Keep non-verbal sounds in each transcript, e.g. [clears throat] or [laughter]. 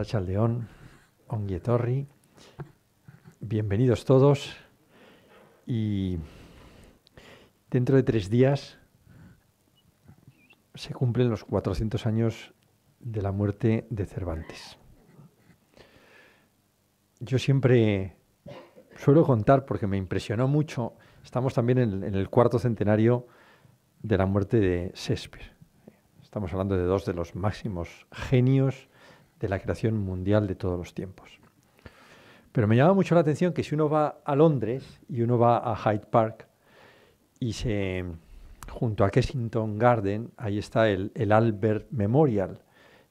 Arracha León, Onguietorri. Bienvenidos todos. Y dentro de tres días se cumplen los 400 años de la muerte de Cervantes. Yo siempre suelo contar, porque me impresionó mucho, estamos también en el cuarto centenario de la muerte de Shakespeare. Estamos hablando de dos de los máximos genios de la creación mundial de todos los tiempos. Pero me llama mucho la atención que si uno va a Londres y uno va a Hyde Park y se junto a Kensington Garden, ahí está el, Albert Memorial,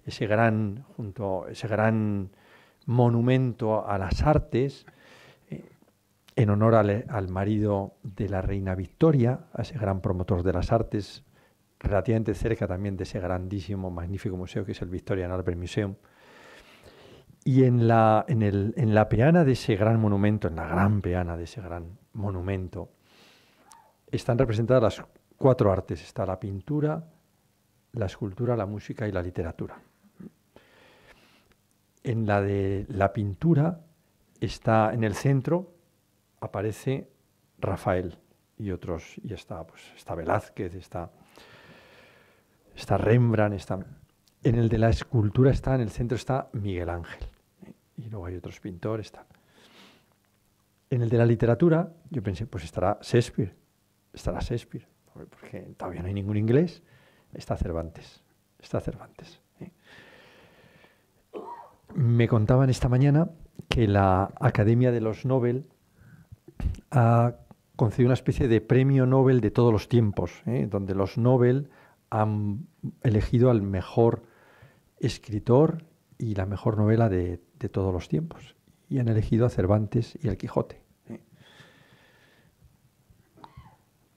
ese gran, junto, ese gran monumento a las artes eh, en honor al, al, marido de la reina Victoria, a ese gran promotor de las artes, relativamente cerca también de ese grandísimo, magnífico museo que es el Victorian Albert Museum, y en la, en, la peana de ese gran monumento, en la gran peana de ese gran monumento, están representadas las cuatro artes. Está la pintura, la escultura, la música y la literatura. En la de la pintura está en el centro, aparece Rafael y otros, y está, pues, está Velázquez, está, está Rembrandt, está... En el de la escultura está, en el centro está Miguel Ángel y luego hay otros pintores. Tal. En el de la literatura, yo pensé, pues estará Shakespeare, estará Shakespeare, porque todavía no hay ningún inglés, está Cervantes, está Cervantes. ¿eh? Me contaban esta mañana que la Academia de los Nobel ha concedido una especie de premio Nobel de todos los tiempos, ¿eh? donde los Nobel han elegido al mejor escritor, y la mejor novela de, todos los tiempos. Y han elegido a Cervantes y El Quijote. ¿eh?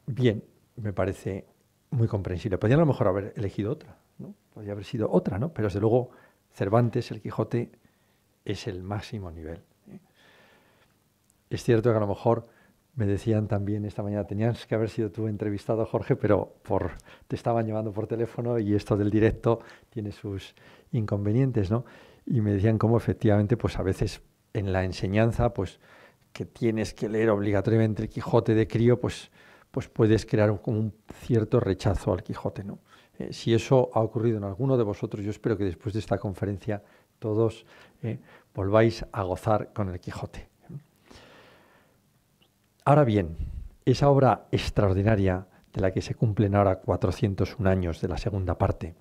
Bien, me parece muy comprensible. Podrían a lo mejor haber elegido otra, Podría haber sido otra, ¿no? Pero desde luego Cervantes, El Quijote, es el máximo nivel. ¿eh? Es cierto que a lo mejor me decían también esta mañana, tenías que haber sido tú entrevistado, Jorge, pero por, te estaban llamando por teléfono y esto del directo tiene sus inconvenientes, ¿no? Y me decían cómo efectivamente, pues a veces en la enseñanza, pues que tienes que leer obligatoriamente el Quijote de crío, pues, pues puedes crear un, un cierto rechazo al Quijote, ¿no? Eh, si eso ha ocurrido en alguno de vosotros, yo espero que después de esta conferencia todos eh, volváis a gozar con el Quijote. Ahora bien, esa obra extraordinaria de la que se cumplen ahora 401 años de la segunda parte,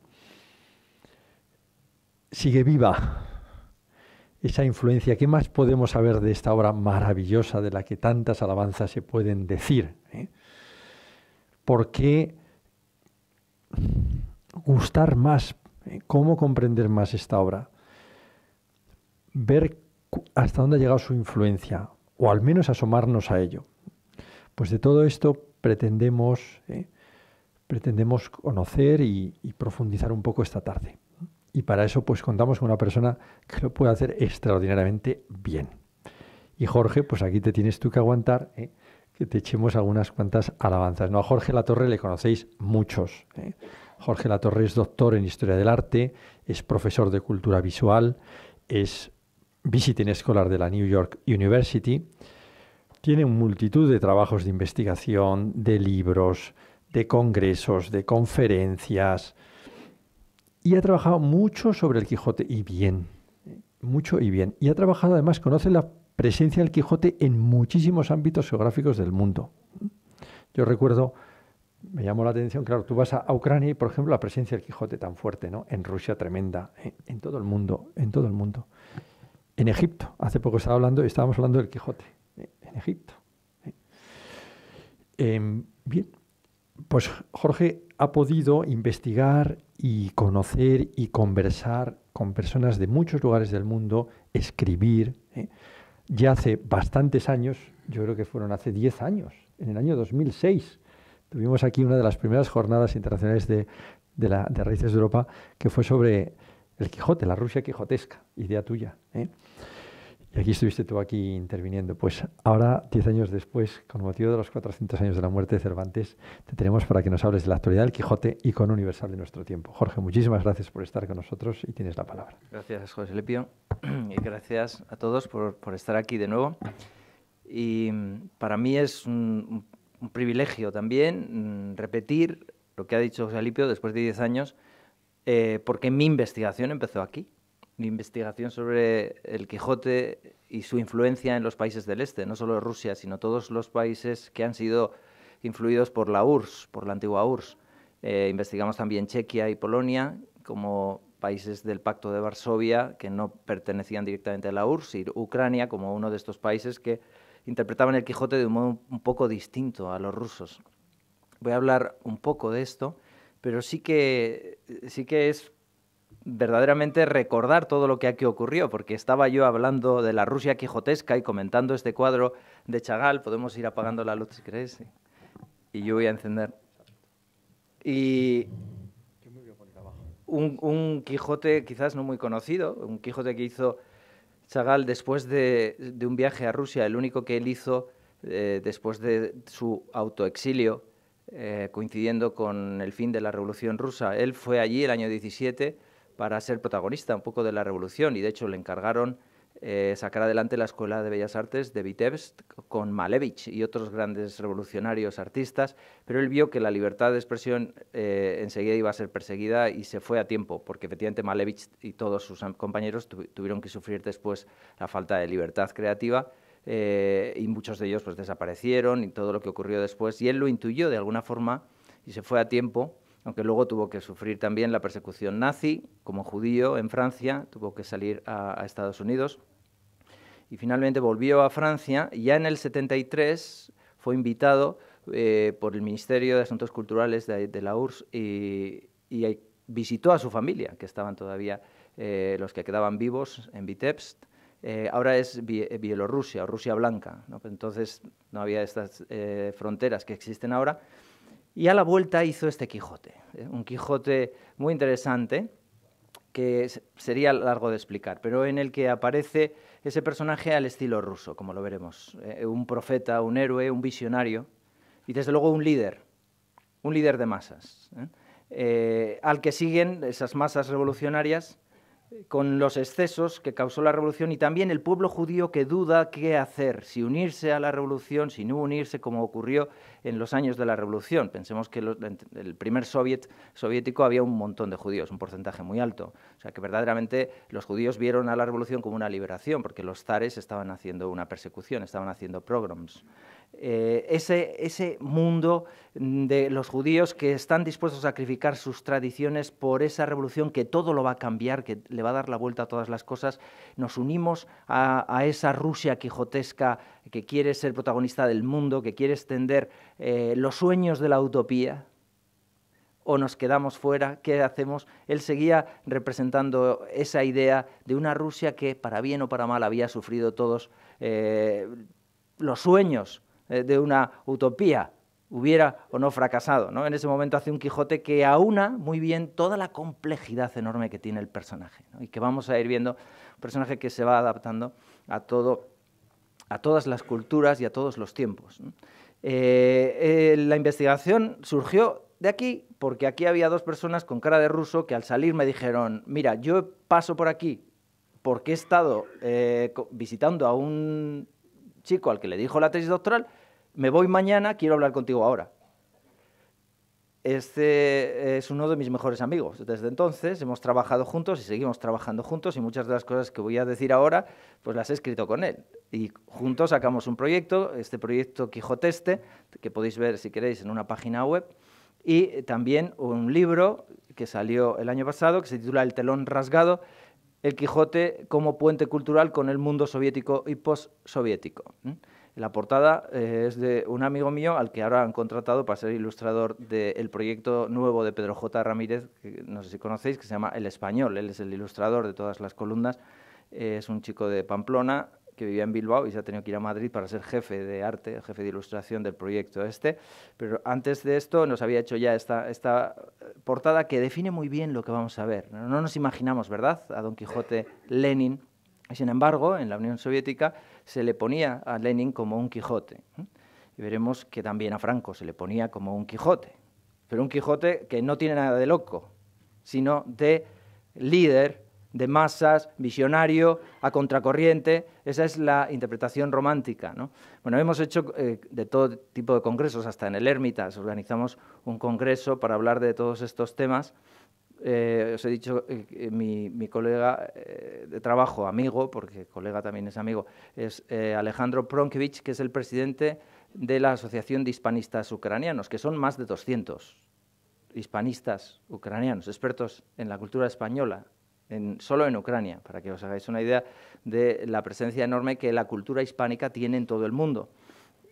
sigue viva esa influencia. ¿Qué más podemos saber de esta obra maravillosa de la que tantas alabanzas se pueden decir? Eh? ¿Por qué gustar más? Eh? ¿Cómo comprender más esta obra? Ver hasta dónde ha llegado su influencia, o al menos asomarnos a ello. Pues de todo esto pretendemos, ¿eh? pretendemos conocer y, profundizar un poco esta tarde. Y para eso pues contamos con una persona que lo puede hacer extraordinariamente bien. Y Jorge, pues aquí te tienes tú que aguantar ¿eh? que te echemos algunas cuantas alabanzas. No, a Jorge Latorre le conocéis muchos. ¿eh? Jorge Latorre es doctor en Historia del Arte, es profesor de Cultura Visual, es visiting scholar de la New York University, tiene multitud de trabajos de investigación, de libros, de congresos, de conferencias. Y ha trabajado mucho sobre el Quijote, y bien, mucho y bien. Y ha trabajado además, conoce la presencia del Quijote en muchísimos ámbitos geográficos del mundo. Yo recuerdo, me llamó la atención, claro, tú vas a Ucrania y, por ejemplo, la presencia del Quijote tan fuerte, ¿no? En Rusia tremenda, en, ¿eh? en todo el mundo, en todo el mundo. En Egipto, hace poco estaba hablando, estábamos hablando del Quijote. Eh, en Egipto. ¿eh? Em, bien, pues Jorge ha podido investigar y conocer y conversar con personas de muchos lugares del mundo, escribir. ¿eh? Ya hace bastantes años, yo creo que fueron hace 10 años, en el año 2006, tuvimos aquí una de las primeras jornadas internacionales de, Raíces de Europa, que fue sobre el Quijote, la Rusia quijotesca, idea tuya. Y aquí estuviste tú aquí interviniendo. Pues ahora, diez años después, con motivo de los 400 años de la muerte de Cervantes, te tenemos para que nos hables de la actualidad del Quijote y con Universal de nuestro tiempo. Jorge, muchísimas gracias por estar con nosotros y tienes la palabra. Gracias, José Lepio. [clears throat] Y gracias a todos por, estar aquí de nuevo. Y mm, para mí es un, privilegio también mm, repetir lo que ha dicho José Lepio después de diez años, eh, porque mi investigación empezó aquí investigación sobre el Quijote y su influencia en los países del este, no solo Rusia, sino todos los países que han sido influidos por la URSS, por la antigua URSS. Eh, investigamos también Chequia y Polonia como países del Pacto de Varsovia que no pertenecían directamente a la URSS y Ucrania como uno de estos países que interpretaban el Quijote de un modo un poco distinto a los rusos. Voy a hablar un poco de esto, pero sí que, sí que es verdaderamente recordar todo lo que aquí ocurrió, porque estaba yo hablando de la Rusia quijotesca y comentando este cuadro de Chagall, podemos ir apagando la luz si crees y yo voy a encender. Y un, Quijote quizás no muy conocido, un Quijote que hizo Chagall después de, un viaje a Rusia, el único que él hizo eh, después de su autoexilio, eh, coincidiendo con el fin de la Revolución Rusa. Él fue allí el año 17 para ser protagonista un poco de la revolución y de hecho le encargaron eh, sacar adelante la Escuela de Bellas Artes de Vitebsk con Malevich y otros grandes revolucionarios artistas, pero él vio que la libertad de expresión eh, enseguida iba a ser perseguida y se fue a tiempo, porque efectivamente Malevich y todos sus compañeros tuvieron que sufrir después la falta de libertad creativa. Eh, y muchos de ellos pues desaparecieron y todo lo que ocurrió después y él lo intuyó de alguna forma y se fue a tiempo aunque luego tuvo que sufrir también la persecución nazi como judío en Francia, tuvo que salir a, Estados Unidos y finalmente volvió a Francia ya en el 73 fue invitado eh, por el Ministerio de Asuntos Culturales de, la URSS y, visitó a su familia, que estaban todavía eh, los que quedaban vivos en Vitebsk. Eh, ahora es Bielorrusia o Rusia Blanca. Entonces no había estas fronteras que existen ahora. Y a la vuelta hizo este Quijote, eh, un Quijote muy interesante que sería largo de explicar, pero en el que aparece ese personaje al estilo ruso, como lo veremos, eh, un profeta, un héroe, un visionario y desde luego un líder, un líder de masas, ¿eh? al que siguen esas masas revolucionarias con los excesos que causó la revolución y también el pueblo judío que duda qué hacer, si unirse a la revolución, si no unirse, como ocurrió en los años de la revolución. Pensemos que el primer soviet soviético había un montón de judíos, un porcentaje muy alto. O sea que verdaderamente los judíos vieron a la revolución como una liberación, porque los zares estaban haciendo una persecución, estaban haciendo pogroms. Eh, ese, mundo de los judíos que están dispuestos a sacrificar sus tradiciones por esa revolución que todo lo va a cambiar, que le va a dar la vuelta a todas las cosas, nos unimos a, esa Rusia quijotesca que quiere ser protagonista del mundo, que quiere extender eh, los sueños de la utopía, o nos quedamos fuera, ¿qué hacemos? Él seguía representando esa idea de una Rusia que, para bien o para mal, había sufrido todos eh, los sueños eh, de una utopía, hubiera o no fracasado. ¿no? En ese momento hace un Quijote que aúna muy bien toda la complejidad enorme que tiene el personaje y que vamos a ir viendo, un personaje que se va adaptando a, todo, a todas las culturas y a todos los tiempos. Eh, eh, la investigación surgió de aquí porque aquí había dos personas con cara de ruso que al salir me dijeron, mira, yo paso por aquí porque he estado visitando a un chico al que le dijo la tesis doctoral me voy mañana, quiero hablar contigo ahora. Este es uno de mis mejores amigos. Desde entonces hemos trabajado juntos y seguimos trabajando juntos y muchas de las cosas que voy a decir ahora, pues las he escrito con él. Y juntos sacamos un proyecto, este proyecto Quijoteste, que podéis ver si queréis en una página web, y también un libro que salió el año pasado, que se titula El telón rasgado, El Quijote como puente cultural con el mundo soviético y postsoviético. La portada eh, es de un amigo mío al que ahora han contratado para ser ilustrador del proyecto nuevo de Pedro J. Ramírez, que no sé si conocéis, que se llama El Español. Él es el ilustrador de todas las columnas. es un chico de Pamplona que vivía en Bilbao y se ha tenido que ir a Madrid para ser jefe de arte, jefe de ilustración del proyecto este. Pero antes de esto nos había hecho ya esta, portada que define muy bien lo que vamos a ver. No nos imaginamos, ¿verdad?, a Don Quijote Lenin. y Sin embargo, en la Unión Soviética se le ponía a Lenin como un Quijote. ¿eh? Y veremos que también a Franco se le ponía como un Quijote, pero un Quijote que no tiene nada de loco, sino de líder de masas, visionario, a contracorriente. Esa es la interpretación romántica. Bueno, hemos hecho eh, de todo tipo de congresos, hasta en el Ermitas organizamos un congreso para hablar de todos estos temas. Eh, os he dicho, eh, mi, colega eh, de trabajo, amigo, porque colega también es amigo, es Alejandro Pronkevich, que es el presidente de la Asociación de Hispanistas Ucranianos, que son más de 200 hispanistas ucranianos, expertos en la cultura española, solo en Ucrania, para que os hagáis una idea de la presencia enorme que la cultura hispánica tiene en todo el mundo.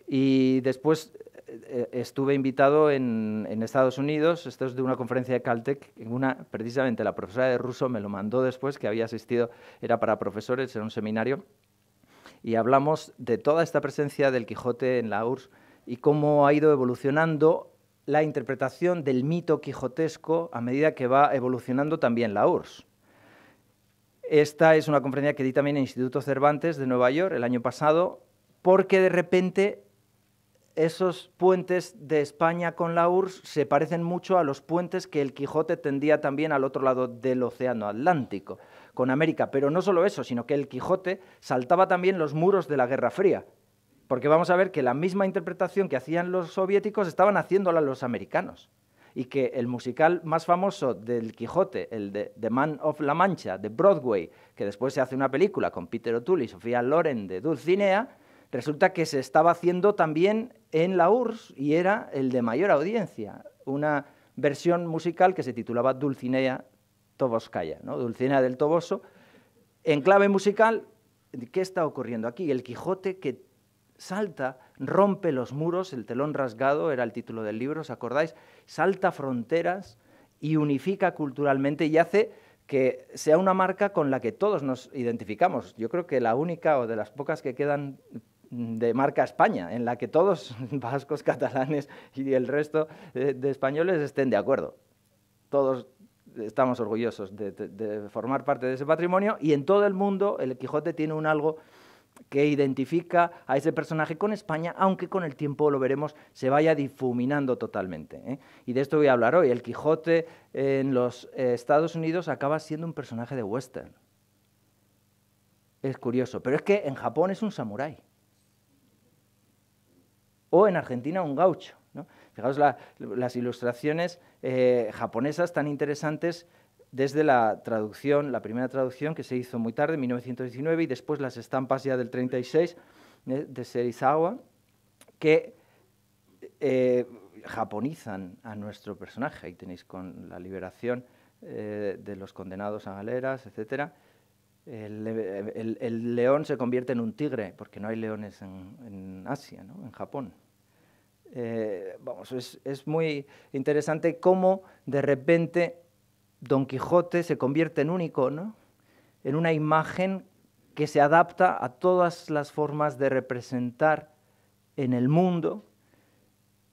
Y después eh, eh, estuve invitado en, Estados Unidos, esto es de una conferencia de Caltech, en una, precisamente la profesora de ruso me lo mandó después, que había asistido, era para profesores, era un seminario, y hablamos de toda esta presencia del Quijote en la URSS y cómo ha ido evolucionando la interpretación del mito quijotesco a medida que va evolucionando también la URSS. Esta es una conferencia que di también en el Instituto Cervantes de Nueva York el año pasado, porque de repente esos puentes de España con la URSS se parecen mucho a los puentes que el Quijote tendía también al otro lado del Océano Atlántico, con América. Pero no solo eso, sino que el Quijote saltaba también los muros de la Guerra Fría. Porque vamos a ver que la misma interpretación que hacían los soviéticos estaban haciéndola los americanos. Y que el musical más famoso del Quijote, el de The Man of La Mancha, de Broadway, que después se hace una película con Peter O'Toole y Sofía Loren de Dulcinea, resulta que se estaba haciendo también en la URSS y era el de mayor audiencia, una versión musical que se titulaba Dulcinea Toboskaya, ¿no? Dulcinea del Toboso, en clave musical, ¿qué está ocurriendo aquí? El Quijote que salta, rompe los muros, el telón rasgado era el título del libro, ¿os acordáis? Salta fronteras y unifica culturalmente y hace que sea una marca con la que todos nos identificamos. Yo creo que la única o de las pocas que quedan de marca España, en la que todos, [laughs] vascos, catalanes y el resto eh, de españoles, estén de acuerdo. Todos estamos orgullosos de, formar parte de ese patrimonio y en todo el mundo el Quijote tiene un algo que identifica a ese personaje con España, aunque con el tiempo lo veremos se vaya difuminando totalmente. ¿eh? Y de esto voy a hablar hoy. El Quijote en los Estados Unidos acaba siendo un personaje de western. Es curioso, pero es que en Japón es un samurái o en Argentina un gaucho. ¿no? Fijaos las ilustraciones eh, japonesas tan interesantes desde la traducción, la primera traducción que se hizo muy tarde, en 1919, y después las estampas ya del 36 eh, de, Serizawa, que eh, japonizan a nuestro personaje. Ahí tenéis con la liberación de los condenados a galeras, etcétera el, león se convierte en un tigre, porque no hay leones en, Asia, ¿no? en Japón. Eh, vamos, es, es, muy interesante cómo de repente Don Quijote se convierte en un icono, en una imagen que se adapta a todas las formas de representar en el mundo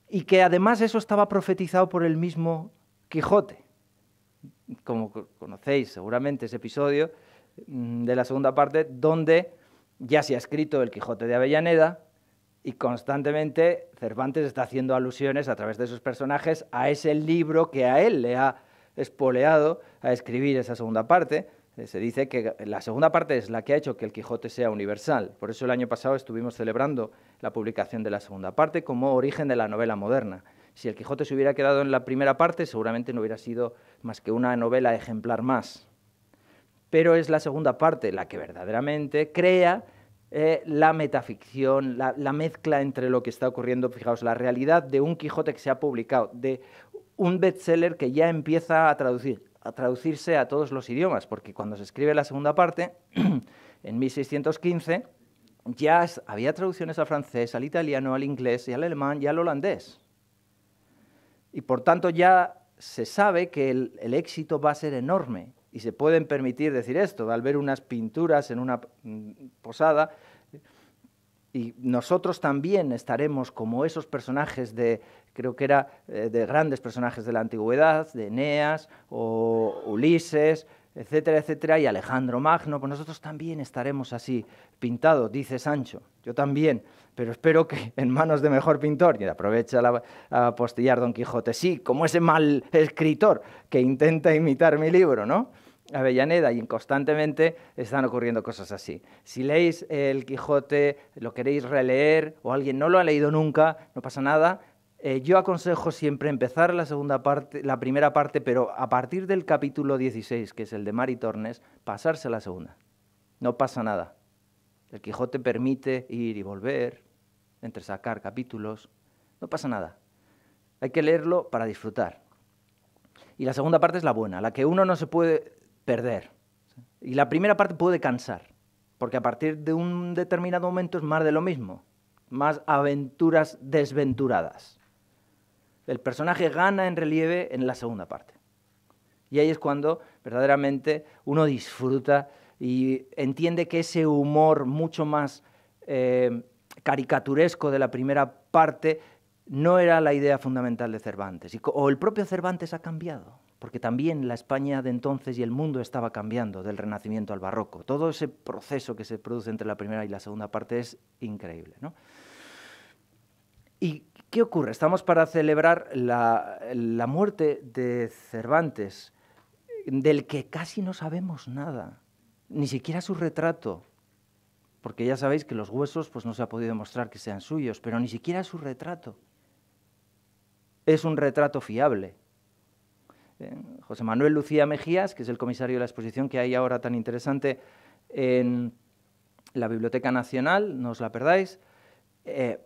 y que además eso estaba profetizado por el mismo Quijote. Como conocéis seguramente ese episodio, Mm, de la segunda parte, donde ya se ha escrito el Quijote de Avellaneda y constantemente Cervantes está haciendo alusiones a través de sus personajes a ese libro que a él le ha espoleado a escribir esa segunda parte. Eh, se dice que la segunda parte es la que ha hecho que el Quijote sea universal. Por eso el año pasado estuvimos celebrando la publicación de la segunda parte como origen de la novela moderna. Si el Quijote se hubiera quedado en la primera parte, seguramente no hubiera sido más que una novela ejemplar más pero es la segunda parte la que verdaderamente crea eh, la metaficción, la, mezcla entre lo que está ocurriendo, fijaos, la realidad de un Quijote que se ha publicado, de un bestseller que ya empieza a, traducir, a traducirse a todos los idiomas, porque cuando se escribe la segunda parte, [clears throat] en 1615, ya había traducciones al francés, al italiano, al inglés y al alemán y al holandés. Y por tanto ya se sabe que el éxito va a ser enorme y se pueden permitir decir esto, al ver unas pinturas en una mm, posada, y nosotros también estaremos como esos personajes de, creo que era eh, de grandes personajes de la antigüedad, de Eneas o Ulises, etcétera, etcétera, y Alejandro Magno, pues nosotros también estaremos así pintados, dice Sancho, yo también, pero espero que [laughs] en manos de mejor pintor, y aprovecha la, a apostillar Don Quijote, sí, como ese mal escritor que intenta imitar mi libro, ¿no? Avellaneda y constantemente están ocurriendo cosas así. Si leéis El Quijote, lo queréis releer o alguien no lo ha leído nunca, no pasa nada. Eh, yo aconsejo siempre empezar la segunda parte, la primera parte, pero a partir del capítulo 16, que es el de Mari Tornes, pasarse a la segunda. No pasa nada. El Quijote permite ir y volver, entre sacar capítulos, no pasa nada. Hay que leerlo para disfrutar. Y la segunda parte es la buena, la que uno no se puede perder. Y la primera parte puede cansar, porque a partir de un determinado momento es más de lo mismo, más aventuras desventuradas. El personaje gana en relieve en la segunda parte. Y ahí es cuando verdaderamente uno disfruta y entiende que ese humor mucho más eh, caricaturesco de la primera parte no era la idea fundamental de Cervantes. o el propio Cervantes ha cambiado porque también la España de entonces y el mundo estaba cambiando del Renacimiento al Barroco. Todo ese proceso que se produce entre la primera y la segunda parte es increíble. ¿Y qué ocurre? Estamos para celebrar la, muerte de Cervantes, del que casi no sabemos nada, ni siquiera su retrato, porque ya sabéis que los huesos pues, no se ha podido demostrar que sean suyos, pero ni siquiera su retrato es un retrato fiable José Manuel Lucía Mejías, que es el comisario de la exposición que hay ahora tan interesante en la Biblioteca Nacional, no os la perdáis, eh,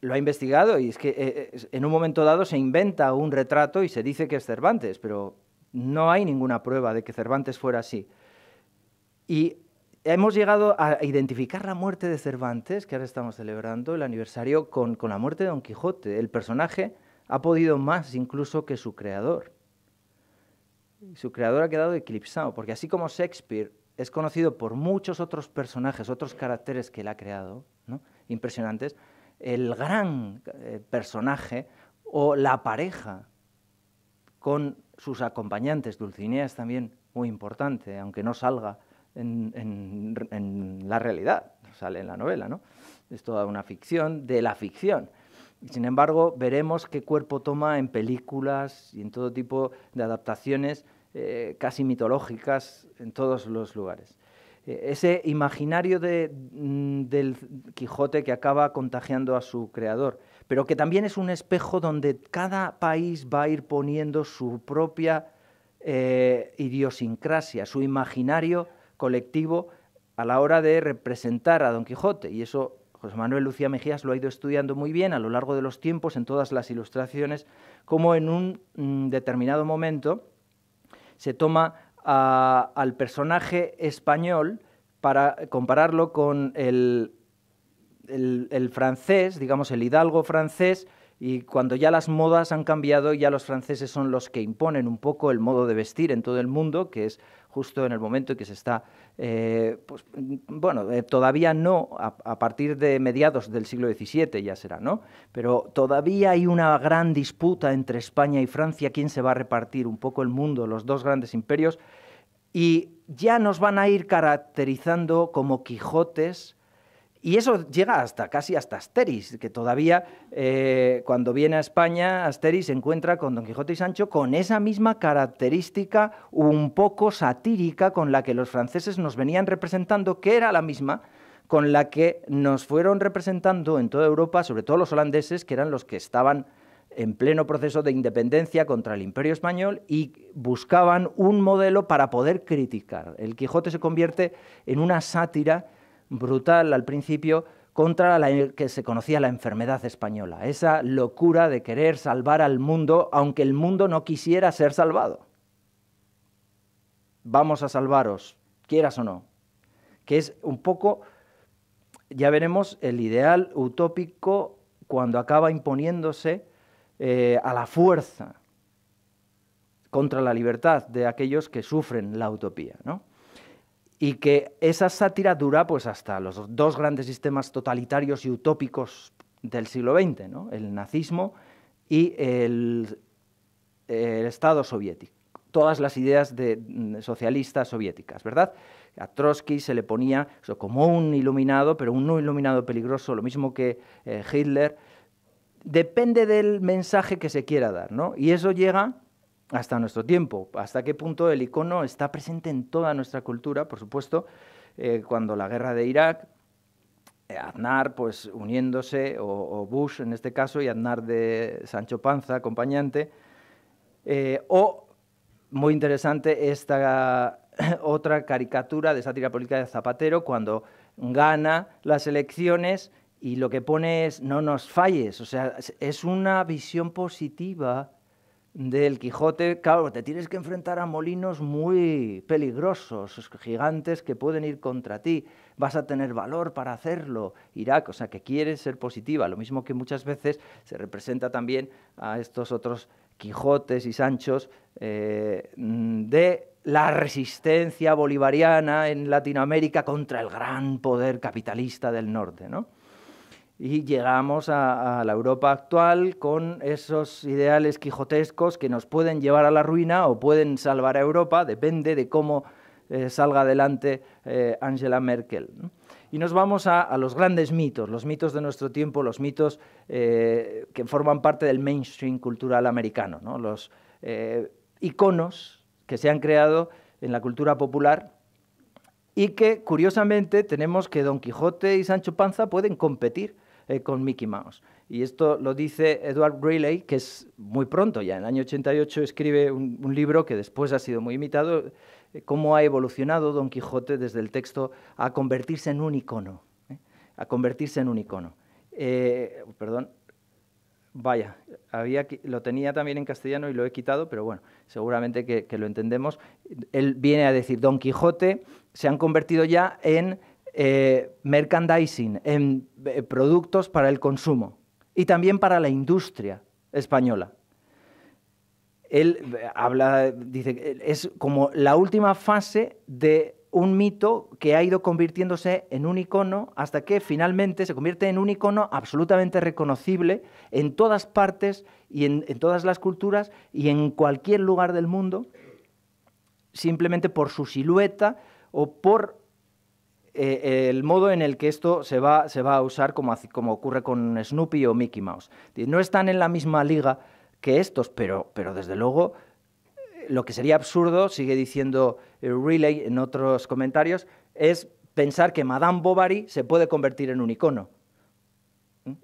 lo ha investigado y es que eh, en un momento dado se inventa un retrato y se dice que es Cervantes, pero no hay ninguna prueba de que Cervantes fuera así. Y hemos llegado a identificar la muerte de Cervantes, que ahora estamos celebrando el aniversario, con la muerte de Don Quijote. El personaje ha podido más incluso que su creador su creador ha quedado eclipsado, porque así como Shakespeare es conocido por muchos otros personajes, otros caracteres que él ha creado, impresionantes, el gran eh, personaje o la pareja con sus acompañantes, Dulcinea es también muy importante, aunque no salga en, la realidad, sale en la novela, ¿no? Es toda una ficción de la ficción. Sin embargo, veremos qué cuerpo toma en películas y en todo tipo de adaptaciones eh, casi mitológicas en todos los lugares. Eh, ese imaginario de, mm, del Quijote que acaba contagiando a su creador, pero que también es un espejo donde cada país va a ir poniendo su propia eh, idiosincrasia, su imaginario colectivo a la hora de representar a Don Quijote. Y eso José Manuel Lucía Mejías lo ha ido estudiando muy bien a lo largo de los tiempos, en todas las ilustraciones, cómo en un mm, determinado momento se toma al personaje español para compararlo con el francés, digamos, el hidalgo francés, y cuando ya las modas han cambiado, ya los franceses son los que imponen un poco el modo de vestir en todo el mundo, que es justo en el momento que se está, eh, pues, bueno, eh, todavía no, a, a, partir de mediados del siglo XVII ya será, ¿no? Pero todavía hay una gran disputa entre España y Francia, quién se va a repartir un poco el mundo, los dos grandes imperios, y ya nos van a ir caracterizando como Quijotes, y eso llega hasta casi hasta Asteris, que todavía eh, cuando viene a España, Asteris se encuentra con Don Quijote y Sancho con esa misma característica un poco satírica con la que los franceses nos venían representando, que era la misma con la que nos fueron representando en toda Europa, sobre todo los holandeses, que eran los que estaban en pleno proceso de independencia contra el imperio español y buscaban un modelo para poder criticar. El Quijote se convierte en una sátira brutal al principio contra la que se conocía la enfermedad española, esa locura de querer salvar al mundo aunque el mundo no quisiera ser salvado. Vamos a salvaros, quieras o no, que es un poco, ya veremos, el ideal utópico cuando acaba imponiéndose eh, a la fuerza contra la libertad de aquellos que sufren la utopía, ¿no? y que esa sátira dura pues hasta los dos grandes sistemas totalitarios y utópicos del siglo XX, ¿no? el nazismo y el, Estado soviético, todas las ideas de, mm, socialistas soviéticas, ¿verdad? A Trotsky se le ponía como un iluminado, pero un no iluminado peligroso, lo mismo que eh, Hitler. Depende del mensaje que se quiera dar, ¿no? Y eso llega hasta nuestro tiempo, hasta qué punto el icono está presente en toda nuestra cultura, por supuesto, eh, cuando la guerra de Irak, eh, Aznar pues uniéndose, o, Bush en este caso, y Aznar de Sancho Panza, acompañante, eh, o muy interesante esta [coughs] otra caricatura de sátira política de Zapatero, cuando gana las elecciones y lo que pone es no nos falles, o sea, es una visión positiva del Quijote, claro, te tienes que enfrentar a molinos muy peligrosos, gigantes que pueden ir contra ti, vas a tener valor para hacerlo, Irak, o sea, que quieres ser positiva, lo mismo que muchas veces se representa también a estos otros Quijotes y Sanchos eh, mm, de la resistencia bolivariana en Latinoamérica contra el gran poder capitalista del norte, ¿no? y llegamos a, la Europa actual con esos ideales quijotescos que nos pueden llevar a la ruina o pueden salvar a Europa, depende de cómo eh, salga adelante eh, Angela Merkel. Y nos vamos a, los grandes mitos, los mitos de nuestro tiempo, los mitos eh, que forman parte del mainstream cultural americano, los iconos que se han creado en la cultura popular y que, curiosamente, tenemos que Don Quijote y Sancho Panza pueden competir eh, con Mickey Mouse. Y esto lo dice Edward Greeley, que es muy pronto ya, en el año 88 escribe un, libro que después ha sido muy imitado, eh, cómo ha evolucionado Don Quijote desde el texto a convertirse en un icono, ¿eh? a convertirse en un icono. perdón, Vaya, había, lo tenía también en castellano y lo he quitado, pero bueno, seguramente que, lo entendemos. Él viene a decir, Don Quijote se han convertido ya en eh, merchandising, en eh, productos para el consumo y también para la industria española. Él eh, habla, dice, es como la última fase de un mito que ha ido convirtiéndose en un icono hasta que finalmente se convierte en un icono absolutamente reconocible en todas partes y en todas las culturas y en cualquier lugar del mundo, simplemente por su silueta o por eh, el modo en el que esto se va, a usar como, ocurre con Snoopy o Mickey Mouse. No están en la misma liga que estos, pero, pero desde luego eh, lo que sería absurdo, sigue diciendo eh, Relay en otros comentarios, es pensar que Madame Bovary se puede convertir en un icono.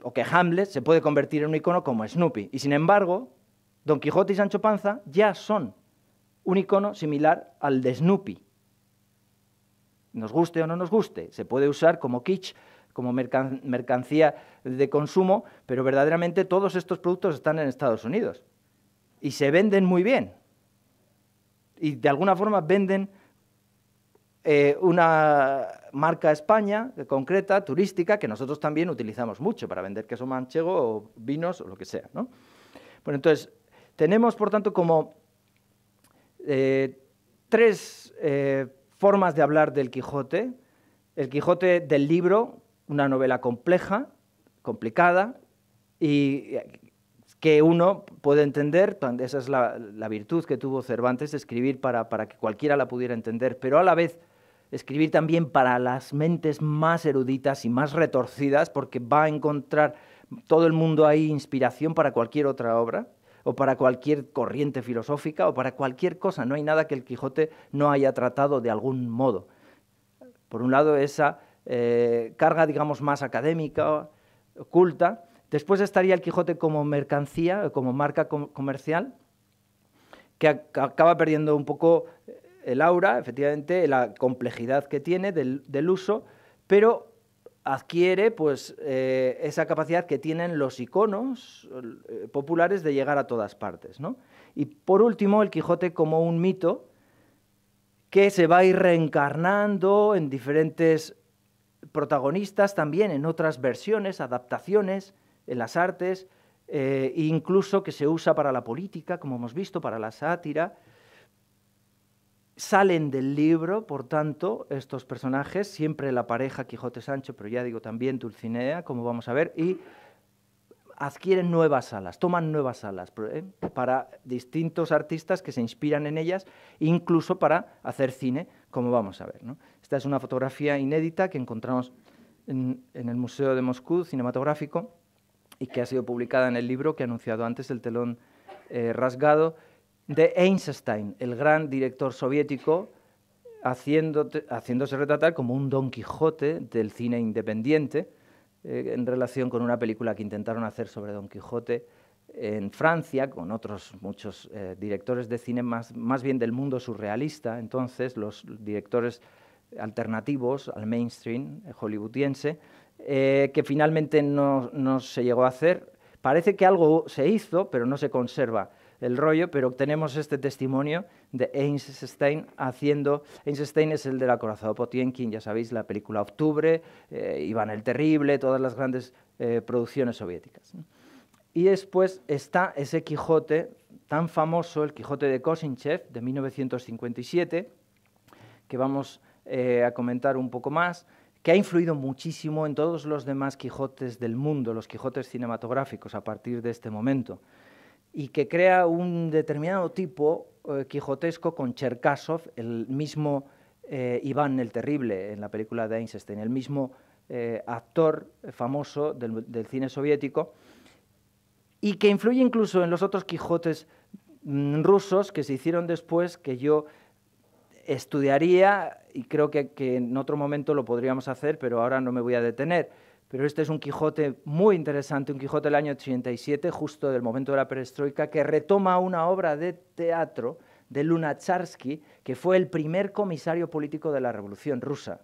O que Hamlet se puede convertir en un icono como Snoopy. Y sin embargo, Don Quijote y Sancho Panza ya son un icono similar al de Snoopy nos guste o no nos guste, se puede usar como kitsch, como mercancía de consumo, pero verdaderamente todos estos productos están en Estados Unidos y se venden muy bien. Y de alguna forma venden eh, una marca España concreta, turística, que nosotros también utilizamos mucho para vender queso manchego o vinos o lo que sea. Bueno, entonces, tenemos, por tanto, como eh, tres eh, formas de hablar del Quijote, el Quijote del libro, una novela compleja, complicada, y eh, que uno puede entender, esa es la, virtud que tuvo Cervantes, escribir para, para que cualquiera la pudiera entender, pero a la vez escribir también para las mentes más eruditas y más retorcidas, porque va a encontrar todo el mundo ahí inspiración para cualquier otra obra o para cualquier corriente filosófica o para cualquier cosa. No hay nada que el Quijote no haya tratado de algún modo. Por un lado, esa eh, carga, digamos, más académica, culta. Después estaría el Quijote como mercancía, como marca comercial, que acaba perdiendo un poco eh, el aura, efectivamente, la complejidad que tiene del, del uso, pero adquiere pues, eh, esa capacidad que tienen los iconos eh, populares de llegar a todas partes. ¿no? Y por último, el Quijote como un mito que se va a ir reencarnando en diferentes protagonistas, también en otras versiones, adaptaciones, en las artes, eh, incluso que se usa para la política, como hemos visto, para la sátira, salen del libro, por tanto, estos personajes, siempre la pareja Quijote Sancho, pero ya digo también Dulcinea, como vamos a ver, y adquieren nuevas alas, toman nuevas alas eh, para distintos artistas que se inspiran en ellas, incluso para hacer cine, como vamos a ver. Esta es una fotografía inédita que encontramos en, el Museo de Moscú Cinematográfico y que ha sido publicada en el libro que he anunciado antes, El telón eh, rasgado, de Einstein, el gran director soviético, haciéndose retratar como un Don Quijote del cine independiente, eh, en relación con una película que intentaron hacer sobre Don Quijote en Francia, con otros muchos eh, directores de cine más, bien del mundo surrealista, entonces los directores alternativos al mainstream eh, hollywoodiense, que finalmente no se llegó a hacer. Parece que algo se hizo, pero no se conserva el rollo, pero obtenemos este testimonio de Einstein haciendo... Einstein es el de la Potienkin, ya sabéis, la película Octubre, ...Ivan eh, Iván el Terrible, todas las grandes eh, producciones soviéticas. Y después está ese Quijote tan famoso, el Quijote de Kosinchev, de 1957, que vamos eh, a comentar un poco más, que ha influido muchísimo en todos los demás Quijotes del mundo, los Quijotes cinematográficos, a partir de este momento y que crea un determinado tipo eh, quijotesco con Cherkasov, el mismo eh, Iván el Terrible en la película de Einstein, el mismo eh, actor famoso del, cine soviético, y que influye incluso en los otros Quijotes mm, rusos que se hicieron después, que yo estudiaría y creo que en otro momento lo podríamos hacer, pero ahora no me voy a detener pero este es un Quijote muy interesante, un Quijote del año 87, justo del momento de la perestroika, que retoma una obra de teatro de Lunacharsky, que fue el primer comisario político de la Revolución Rusa.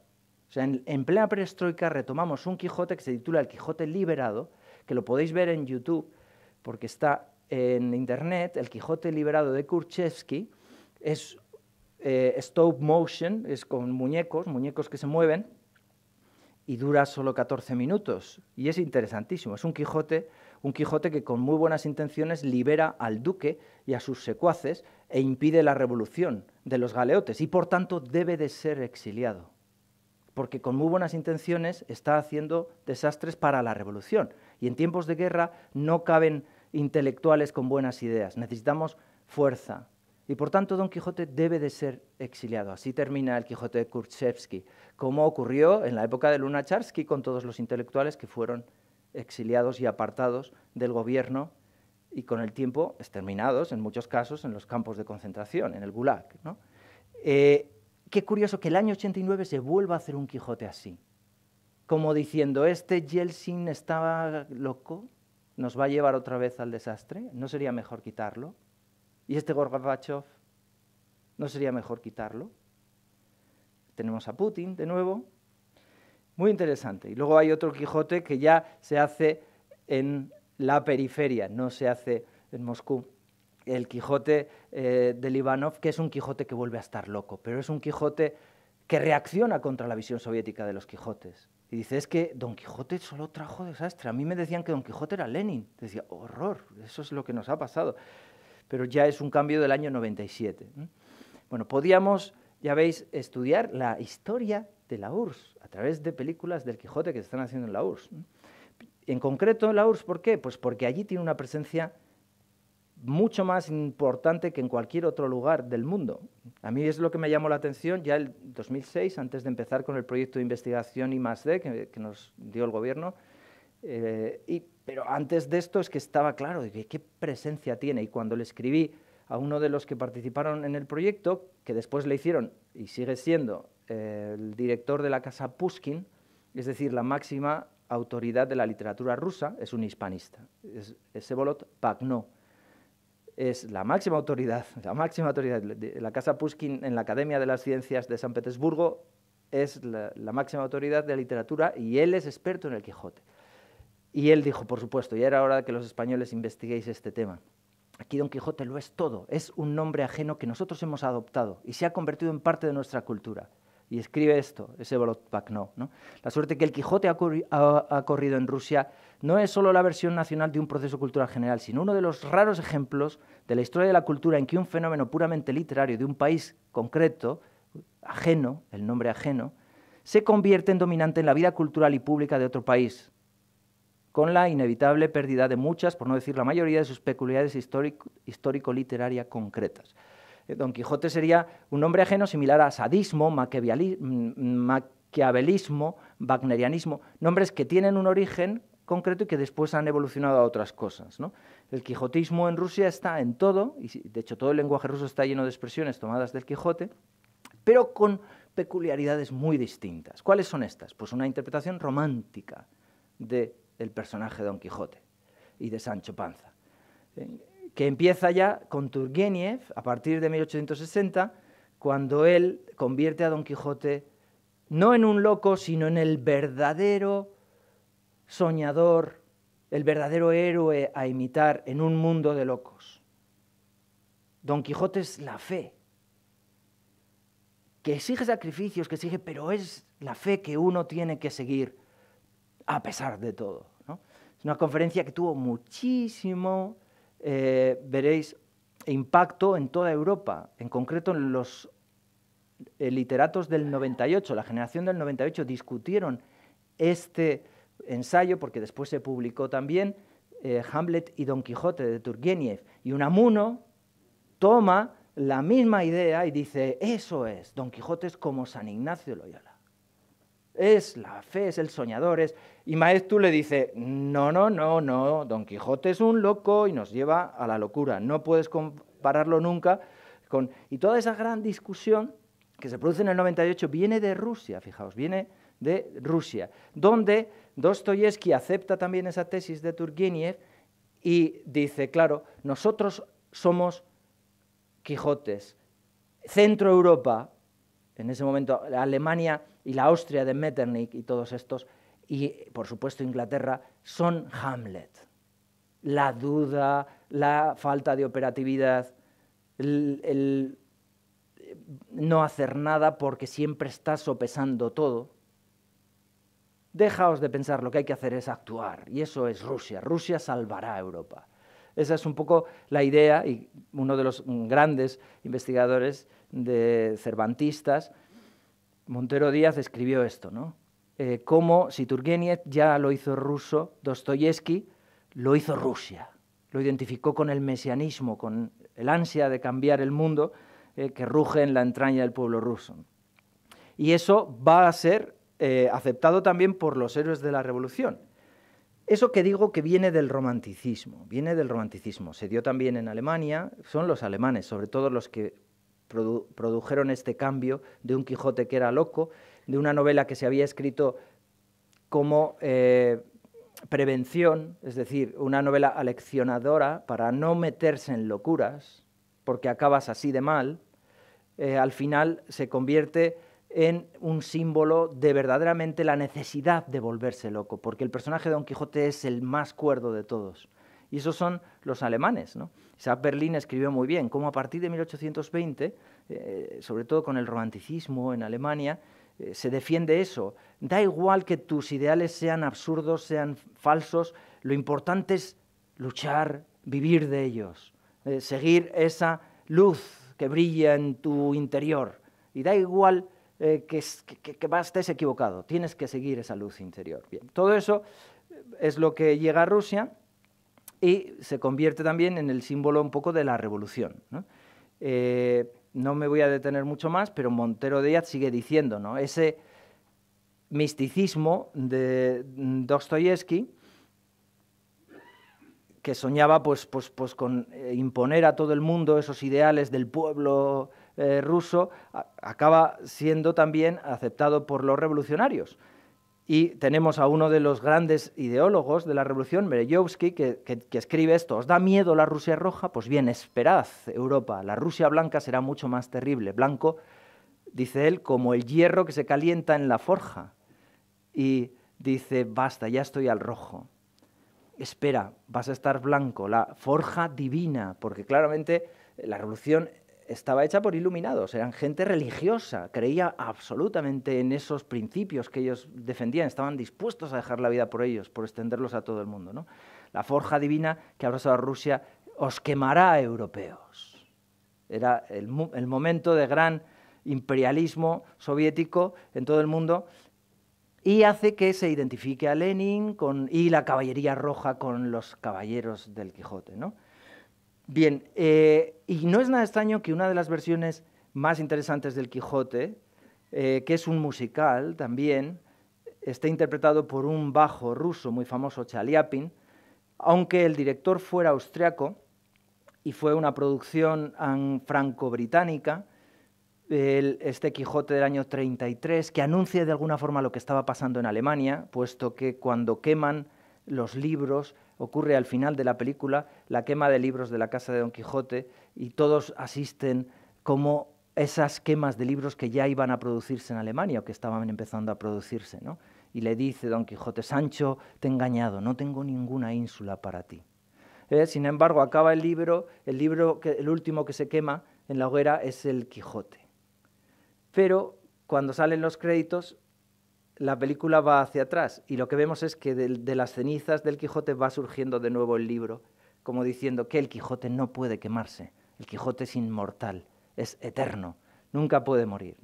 O sea, en, plena perestroika retomamos un Quijote que se titula El Quijote Liberado, que lo podéis ver en YouTube, porque está en Internet, El Quijote Liberado de Kurchevsky. Es eh, stop motion, es con muñecos, muñecos que se mueven y dura solo 14 minutos. Y es interesantísimo. Es un Quijote, un Quijote que con muy buenas intenciones libera al duque y a sus secuaces e impide la revolución de los galeotes y por tanto debe de ser exiliado. Porque con muy buenas intenciones está haciendo desastres para la revolución. Y en tiempos de guerra no caben intelectuales con buenas ideas. Necesitamos fuerza, y por tanto, Don Quijote debe de ser exiliado. Así termina el Quijote de Kurchevsky, como ocurrió en la época de Lunacharsky con todos los intelectuales que fueron exiliados y apartados del gobierno y con el tiempo exterminados, en muchos casos, en los campos de concentración, en el Gulag. Eh, qué curioso que el año 89 se vuelva a hacer un Quijote así, como diciendo, este Yeltsin estaba loco, nos va a llevar otra vez al desastre, ¿no sería mejor quitarlo? ¿Y este Gorbachev no sería mejor quitarlo? Tenemos a Putin de nuevo. Muy interesante. Y luego hay otro Quijote que ya se hace en la periferia, no se hace en Moscú. El Quijote eh, de Libanov, que es un Quijote que vuelve a estar loco, pero es un Quijote que reacciona contra la visión soviética de los Quijotes. Y dice, es que Don Quijote solo trajo desastre. A mí me decían que Don Quijote era Lenin. Decía, horror, eso es lo que nos ha pasado pero ya es un cambio del año 97. Bueno, podíamos, ya veis, estudiar la historia de la URSS a través de películas del Quijote que se están haciendo en la URSS. En concreto, la URSS, ¿por qué? Pues porque allí tiene una presencia mucho más importante que en cualquier otro lugar del mundo. A mí es lo que me llamó la atención ya el 2006, antes de empezar con el proyecto de investigación I+.D. que, que nos dio el gobierno, eh, y, pero antes de esto es que estaba claro de qué presencia tiene. Y cuando le escribí a uno de los que participaron en el proyecto, que después le hicieron y sigue siendo eh, el director de la Casa Pushkin, es decir, la máxima autoridad de la literatura rusa, es un hispanista, es, es Sevolod Es la máxima autoridad, [laughs] la máxima autoridad. De la Casa Pushkin en la Academia de las Ciencias de San Petersburgo es la máxima autoridad de la literatura y él es experto en el Quijote. Y él dijo, por supuesto, ya era hora de que los españoles investiguéis este tema. Aquí Don Quijote lo es todo, es un nombre ajeno que nosotros hemos adoptado y se ha convertido en parte de nuestra cultura. Y escribe esto, ese ¿no? La suerte que el Quijote ha corrido en Rusia no es solo la versión nacional de un proceso cultural general, sino uno de los raros ejemplos de la historia de la cultura en que un fenómeno puramente literario de un país concreto, ajeno, el nombre ajeno, se convierte en dominante en la vida cultural y pública de otro país, con la inevitable pérdida de muchas, por no decir la mayoría, de sus peculiaridades histórico literarias concretas. Eh, Don Quijote sería un nombre ajeno similar a sadismo, mm, maquiavelismo, wagnerianismo, nombres que tienen un origen concreto y que después han evolucionado a otras cosas. El quijotismo en Rusia está en todo, y de hecho todo el lenguaje ruso está lleno de expresiones tomadas del Quijote, pero con peculiaridades muy distintas. ¿Cuáles son estas? Pues una interpretación romántica de el personaje de Don Quijote y de Sancho Panza, ¿eh? que empieza ya con Turgenev a partir de 1860, cuando él convierte a Don Quijote no en un loco, sino en el verdadero soñador, el verdadero héroe a imitar en un mundo de locos. Don Quijote es la fe, que exige sacrificios, que exige, pero es la fe que uno tiene que seguir a pesar de todo. Es una conferencia que tuvo muchísimo, eh, veréis, impacto en toda Europa, en concreto en los eh, literatos del 98, la generación del 98 discutieron este ensayo, porque después se publicó también eh, Hamlet y Don Quijote de Turgenev, y Unamuno toma la misma idea y dice, eso es, Don Quijote es como San Ignacio Loyola es la fe, es el soñador, es... Y Maestú le dice, no, no, no, no, Don Quijote es un loco y nos lleva a la locura, no puedes compararlo nunca con... Y toda esa gran discusión que se produce en el 98 viene de Rusia, fijaos, viene de Rusia, donde Dostoyevsky acepta también esa tesis de Turgenev y dice, claro, nosotros somos Quijotes, Centro Europa en ese momento Alemania y la Austria de Metternich y todos estos, y por supuesto Inglaterra, son Hamlet. La duda, la falta de operatividad, el, el eh, no hacer nada porque siempre está sopesando todo. Dejaos de pensar, lo que hay que hacer es actuar, y eso es Rusia. Rusia salvará a Europa. Esa es un poco la idea, y uno de los grandes investigadores de cervantistas, Montero Díaz escribió esto, ¿no? Eh, como si Turgeniev ya lo hizo ruso, Dostoyevsky lo hizo Rusia, lo identificó con el mesianismo, con el ansia de cambiar el mundo eh, que ruge en la entraña del pueblo ruso. Y eso va a ser eh, aceptado también por los héroes de la revolución. Eso que digo que viene del romanticismo, viene del romanticismo, se dio también en Alemania, son los alemanes, sobre todo los que produjeron este cambio de un Quijote que era loco, de una novela que se había escrito como eh, prevención, es decir, una novela aleccionadora para no meterse en locuras, porque acabas así de mal, eh, al final se convierte en un símbolo de verdaderamente la necesidad de volverse loco, porque el personaje de Don Quijote es el más cuerdo de todos. Y esos son los alemanes, ¿no? Isaac Berlin escribió muy bien cómo a partir de 1820, eh, sobre todo con el romanticismo en Alemania, eh, se defiende eso. Da igual que tus ideales sean absurdos, sean falsos, lo importante es luchar, vivir de ellos, eh, seguir esa luz que brilla en tu interior. Y da igual que, estés equivocado, tienes que seguir esa luz interior. Bien, todo eso es lo que llega a Rusia y se convierte también en el símbolo un poco de la revolución. Eh, ¿no? me voy a detener mucho más, pero Montero Díaz sigue diciendo, ¿no? Ese misticismo de Dostoyevsky que soñaba pues, pues, pues con eh, imponer a todo el mundo esos ideales del pueblo eh, ruso, acaba siendo también aceptado por los revolucionarios. Y tenemos a uno de los grandes ideólogos de la revolución, Merejovsky, que, que, escribe esto, ¿os da miedo la Rusia roja? Pues bien, esperad, Europa, la Rusia blanca será mucho más terrible. Blanco, dice él, como el hierro que se calienta en la forja. Y dice, basta, ya estoy al rojo. Espera, vas a estar blanco, la forja divina, porque claramente la revolución estaba hecha por iluminados, eran gente religiosa, creía absolutamente en esos principios que ellos defendían, estaban dispuestos a dejar la vida por ellos, por extenderlos a todo el mundo. ¿no? La forja divina que a Rusia os quemará a europeos. Era el, momento de gran imperialismo soviético en todo el mundo y hace que se identifique a Lenin con, y la caballería roja con los caballeros del Quijote. Bien, eh, y no es nada extraño que una de las versiones más interesantes del Quijote, eh, que es un musical también, esté interpretado por un bajo ruso muy famoso, Chaliapin, aunque el director fuera austriaco y fue una producción franco-británica, este Quijote del año 33, que anuncia de alguna forma lo que estaba pasando en Alemania, puesto que cuando queman los libros, ocurre al final de la película la quema de libros de la casa de Don Quijote y todos asisten como esas quemas de libros que ya iban a producirse en Alemania o que estaban empezando a producirse. ¿no? Y le dice Don Quijote, Sancho, te he engañado, no tengo ninguna ínsula para ti. Eh, sin embargo, acaba el libro, el libro, que, el último que se quema en la hoguera es el Quijote. Pero cuando salen los créditos, la película va hacia atrás y lo que vemos es que de, las cenizas del Quijote va surgiendo de nuevo el libro, como diciendo que el Quijote no puede quemarse, el Quijote es inmortal, es eterno, nunca puede morir.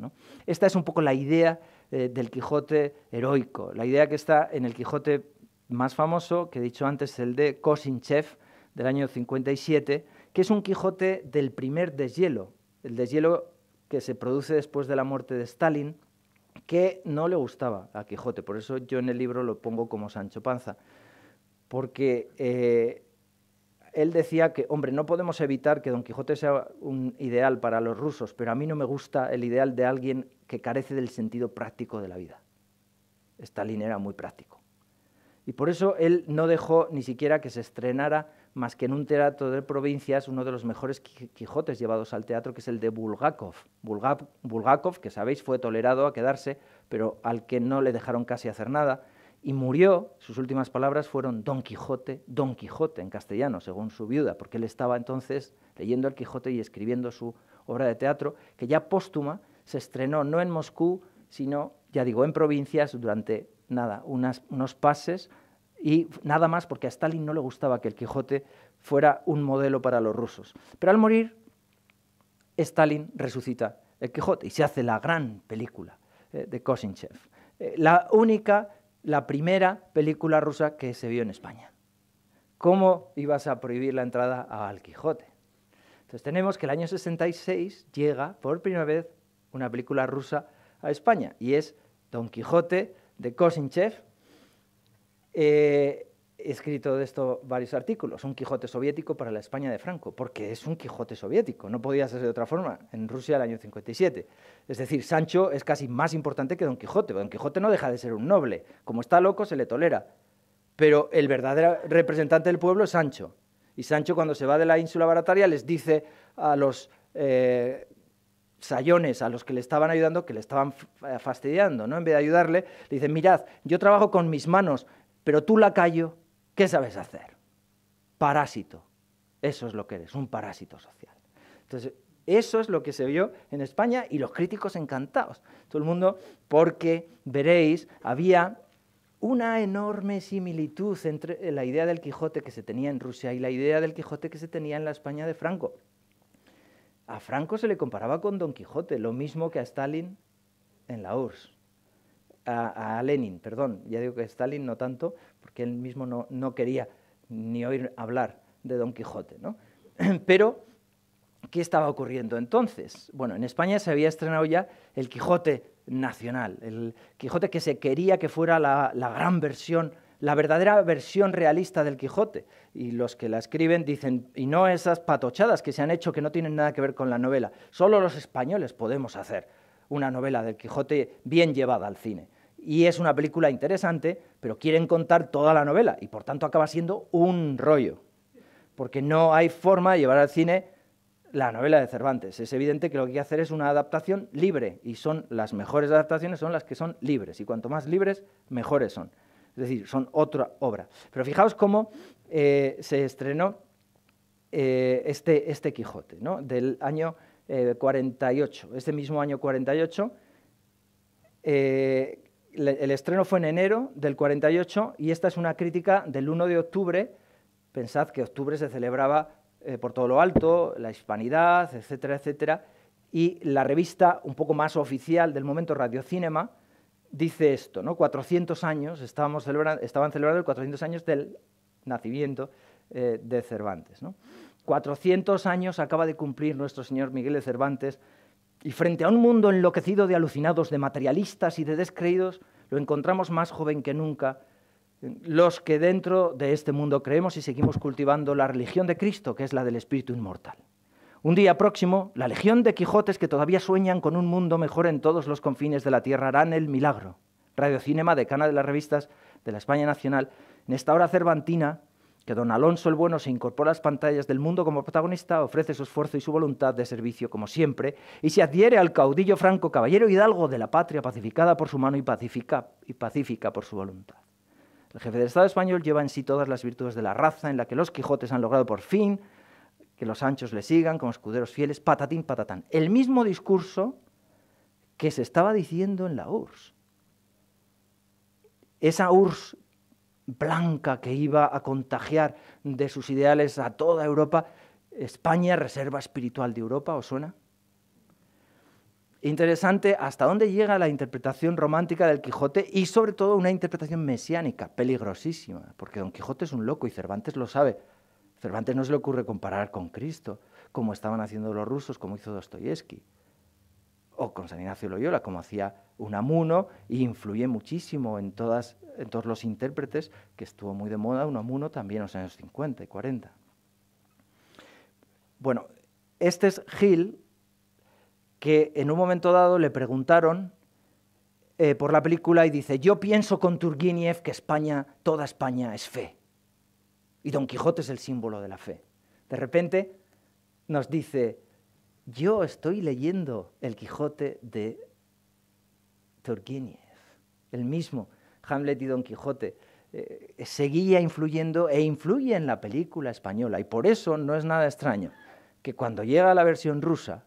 Esta es un poco la idea eh, del Quijote heroico, la idea que está en el Quijote más famoso, que he dicho antes, el de Kosinchev del año 57, que es un Quijote del primer deshielo, el deshielo que se produce después de la muerte de Stalin, que no le gustaba a Quijote. Por eso yo en el libro lo pongo como Sancho Panza. Porque eh, él decía que, hombre, no podemos evitar que Don Quijote sea un ideal para los rusos, pero a mí no me gusta el ideal de alguien que carece del sentido práctico de la vida. Stalin era muy práctico. Y por eso él no dejó ni siquiera que se estrenara más que en un teatro de provincias, uno de los mejores Quijotes llevados al teatro, que es el de Bulgakov. Bulgakov, que sabéis, fue tolerado a quedarse, pero al que no le dejaron casi hacer nada, y murió, sus últimas palabras fueron Don Quijote, Don Quijote en castellano, según su viuda, porque él estaba entonces leyendo el Quijote y escribiendo su obra de teatro, que ya póstuma se estrenó no en Moscú, sino, ya digo, en provincias durante nada, unos pases y nada más porque a Stalin no le gustaba que el Quijote fuera un modelo para los rusos. Pero al morir, Stalin resucita el Quijote y se hace la gran película eh, de Kosinchev, eh, la única, la primera película rusa que se vio en España. ¿Cómo ibas a prohibir la entrada al Quijote? Entonces tenemos que el año 66 llega por primera vez una película rusa a España y es Don Quijote de Kosinchev, eh, he escrito de esto varios artículos. Un Quijote soviético para la España de Franco, porque es un Quijote soviético, no podía ser de otra forma, en Rusia el año 57. Es decir, Sancho es casi más importante que Don Quijote. Don Quijote no deja de ser un noble. Como está loco, se le tolera. Pero el verdadero representante del pueblo es Sancho. Y Sancho, cuando se va de la ínsula barataria, les dice a los eh, sayones a los que le estaban ayudando que le estaban fastidiando, ¿no? En vez de ayudarle, le dice, mirad, yo trabajo con mis manos, pero tú, lacayo, ¿qué sabes hacer? Parásito. Eso es lo que eres, un parásito social. Entonces, eso es lo que se vio en España y los críticos encantados. Todo el mundo, porque veréis, había una enorme similitud entre la idea del Quijote que se tenía en Rusia y la idea del Quijote que se tenía en la España de Franco. A Franco se le comparaba con Don Quijote, lo mismo que a Stalin en la URSS a, Lenin, perdón, ya digo que Stalin no tanto, porque él mismo no, quería ni oír hablar de Don Quijote, [clears throat] Pero, ¿qué estaba ocurriendo entonces? Bueno, en España se había estrenado ya el Quijote nacional, el Quijote que se quería que fuera la, la gran versión la verdadera versión realista del Quijote. Y los que la escriben dicen, y no esas patochadas que se han hecho que no tienen nada que ver con la novela, solo los españoles podemos hacer una novela del Quijote bien llevada al cine. Y es una película interesante, pero quieren contar toda la novela y por tanto acaba siendo un rollo, porque no hay forma de llevar al cine la novela de Cervantes. Es evidente que lo que hay que hacer es una adaptación libre y son las mejores adaptaciones son las que son libres y cuanto más libres, mejores son. Es decir, son otra obra. Pero fijaos cómo eh, se estrenó eh, este, este Quijote, ¿no? del año 48, eh, este mismo año 48. Eh, el estreno fue en enero del 48 y esta es una crítica del 1 de octubre. Pensad que octubre se celebraba eh, por todo lo alto, la hispanidad, etcétera, etcétera. Y la revista un poco más oficial del momento, Radio Cinema, dice esto, ¿no? 400 años, estábamos estaban celebrando el 400 años del nacimiento de Cervantes. ¿no? 400 años acaba de cumplir nuestro señor Miguel de Cervantes y frente a un mundo enloquecido de alucinados, de materialistas y de descreídos, lo encontramos más joven que nunca, los que dentro de este mundo creemos y seguimos cultivando la religión de Cristo, que es la del Espíritu Inmortal. Un día próximo, la legión de Quijotes que todavía sueñan con un mundo mejor en todos los confines de la Tierra harán el milagro. Radio Cinema, decana de las revistas de la España Nacional, en esta hora cervantina que don Alonso el Bueno se incorpora a las pantallas del mundo como protagonista, ofrece su esfuerzo y su voluntad de servicio como siempre, y se adhiere al caudillo franco caballero hidalgo de la patria pacificada por su mano y, y pacífica por su voluntad. El jefe del Estado español lleva en sí todas las virtudes de la raza en la que los Quijotes han logrado por fin que los anchos le sigan como escuderos fieles, patatín, patatán. El mismo discurso que se estaba diciendo en la URSS. Esa URSS blanca que iba a contagiar de sus ideales a toda Europa. España, reserva espiritual de Europa, ¿os suena? Interesante hasta dónde llega la interpretación romántica del Quijote y sobre todo una interpretación mesiánica, peligrosísima, porque Don Quijote es un loco y Cervantes lo sabe. Cervantes no se le ocurre comparar con Cristo, como estaban haciendo los rusos, como hizo Dostoyevsky, o con San Ignacio Loyola, como hacía Unamuno, y e influye muchísimo en todas todos los intérpretes, que estuvo muy de moda, uno a uno también en los años 50 y 40. Bueno, este es Gil, que en un momento dado le preguntaron eh, por la película y dice, yo pienso con Turgenev que España, toda España es fe. Y Don Quijote es el símbolo de la fe. De repente nos dice, yo estoy leyendo el Quijote de Turgenev, el mismo Hamlet y Don Quijote, eh, seguía influyendo e influye en la película española. Y por eso no es nada extraño que cuando llega la versión rusa,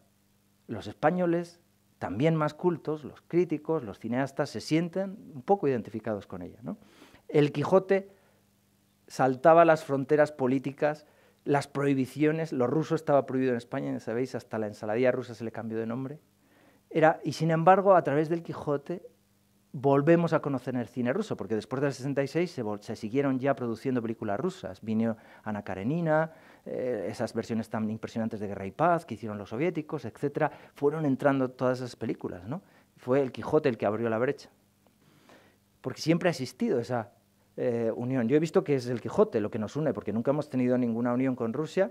los españoles, también más cultos, los críticos, los cineastas, se sienten un poco identificados con ella. El Quijote saltaba las fronteras políticas, las prohibiciones, lo ruso estaba prohibido en España, sabéis, hasta la ensaladilla rusa se le cambió de nombre. Era, y sin embargo, a través del Quijote, volvemos a conocer el cine ruso, porque después del 66 se, siguieron ya produciendo películas rusas. Vino Ana Karenina, eh, esas versiones tan impresionantes de Guerra y Paz que hicieron los soviéticos, etc. Fueron entrando todas esas películas, ¿no? Fue el Quijote el que abrió la brecha. Porque siempre ha existido esa eh, unión. Yo he visto que es el Quijote lo que nos une, porque nunca hemos tenido ninguna unión con Rusia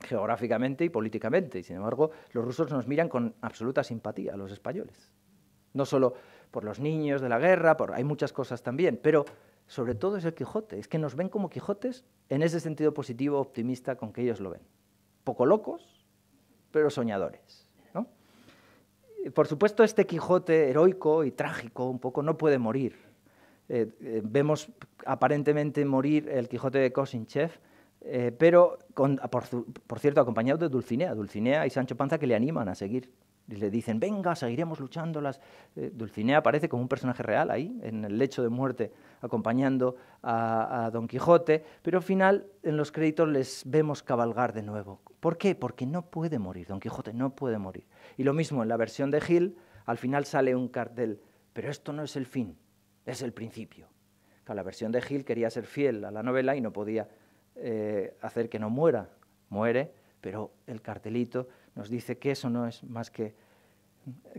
geográficamente y políticamente. Y sin embargo, los rusos nos miran con absoluta simpatía, los españoles. No solo por los niños de la guerra, hay muchas cosas también, pero sobre todo es el Quijote, es que nos ven como Quijotes en ese sentido positivo, optimista con que ellos lo ven. Poco locos, pero soñadores. Eh, por supuesto, este Quijote heroico y trágico un poco no puede morir. Eh, eh, vemos aparentemente morir el Quijote de Kosinchev, pero por, cierto acompañado de Dulcinea, Dulcinea y Sancho Panza que le animan a seguir y le dicen, venga, seguiremos luchando. Las... Eh, Dulcinea aparece como un personaje real ahí, en el lecho de muerte, acompañando a, Don Quijote, pero al final en los créditos les vemos cabalgar de nuevo. ¿Por qué? Porque no puede morir, Don Quijote no puede morir. Y lo mismo en la versión de Gil, al final sale un cartel, pero esto no es el fin, es el principio. la versión de Gil quería ser fiel a la novela y no podía eh, hacer que no muera, muere, pero el cartelito nos dice que eso no es más que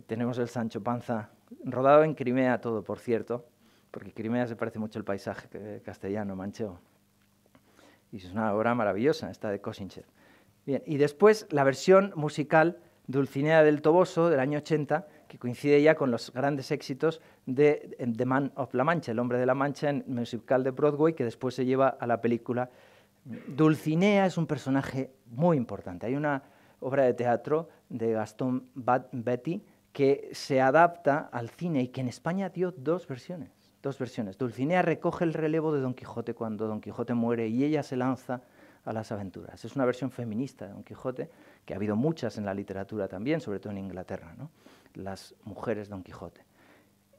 tenemos el Sancho Panza, rodado en Crimea todo, por cierto, porque Crimea se parece mucho al paisaje castellano, manchego. Y es una obra maravillosa, esta de Kosinchev. Bien, y después la versión musical Dulcinea del Toboso del año 80, que coincide ya con los grandes éxitos de The Man of La Mancha, El hombre de la Mancha, en musical de Broadway, que después se lleva a la película. Dulcinea es un personaje muy importante. Hay una obra de teatro de Gastón Betty que se adapta al cine y que en España dio dos versiones. Dos versiones. Dulcinea recoge el relevo de Don Quijote cuando Don Quijote muere y ella se lanza a las aventuras. Es una versión feminista de Don Quijote, que ha habido muchas en la literatura también, sobre todo en Inglaterra, las mujeres Don Quijote.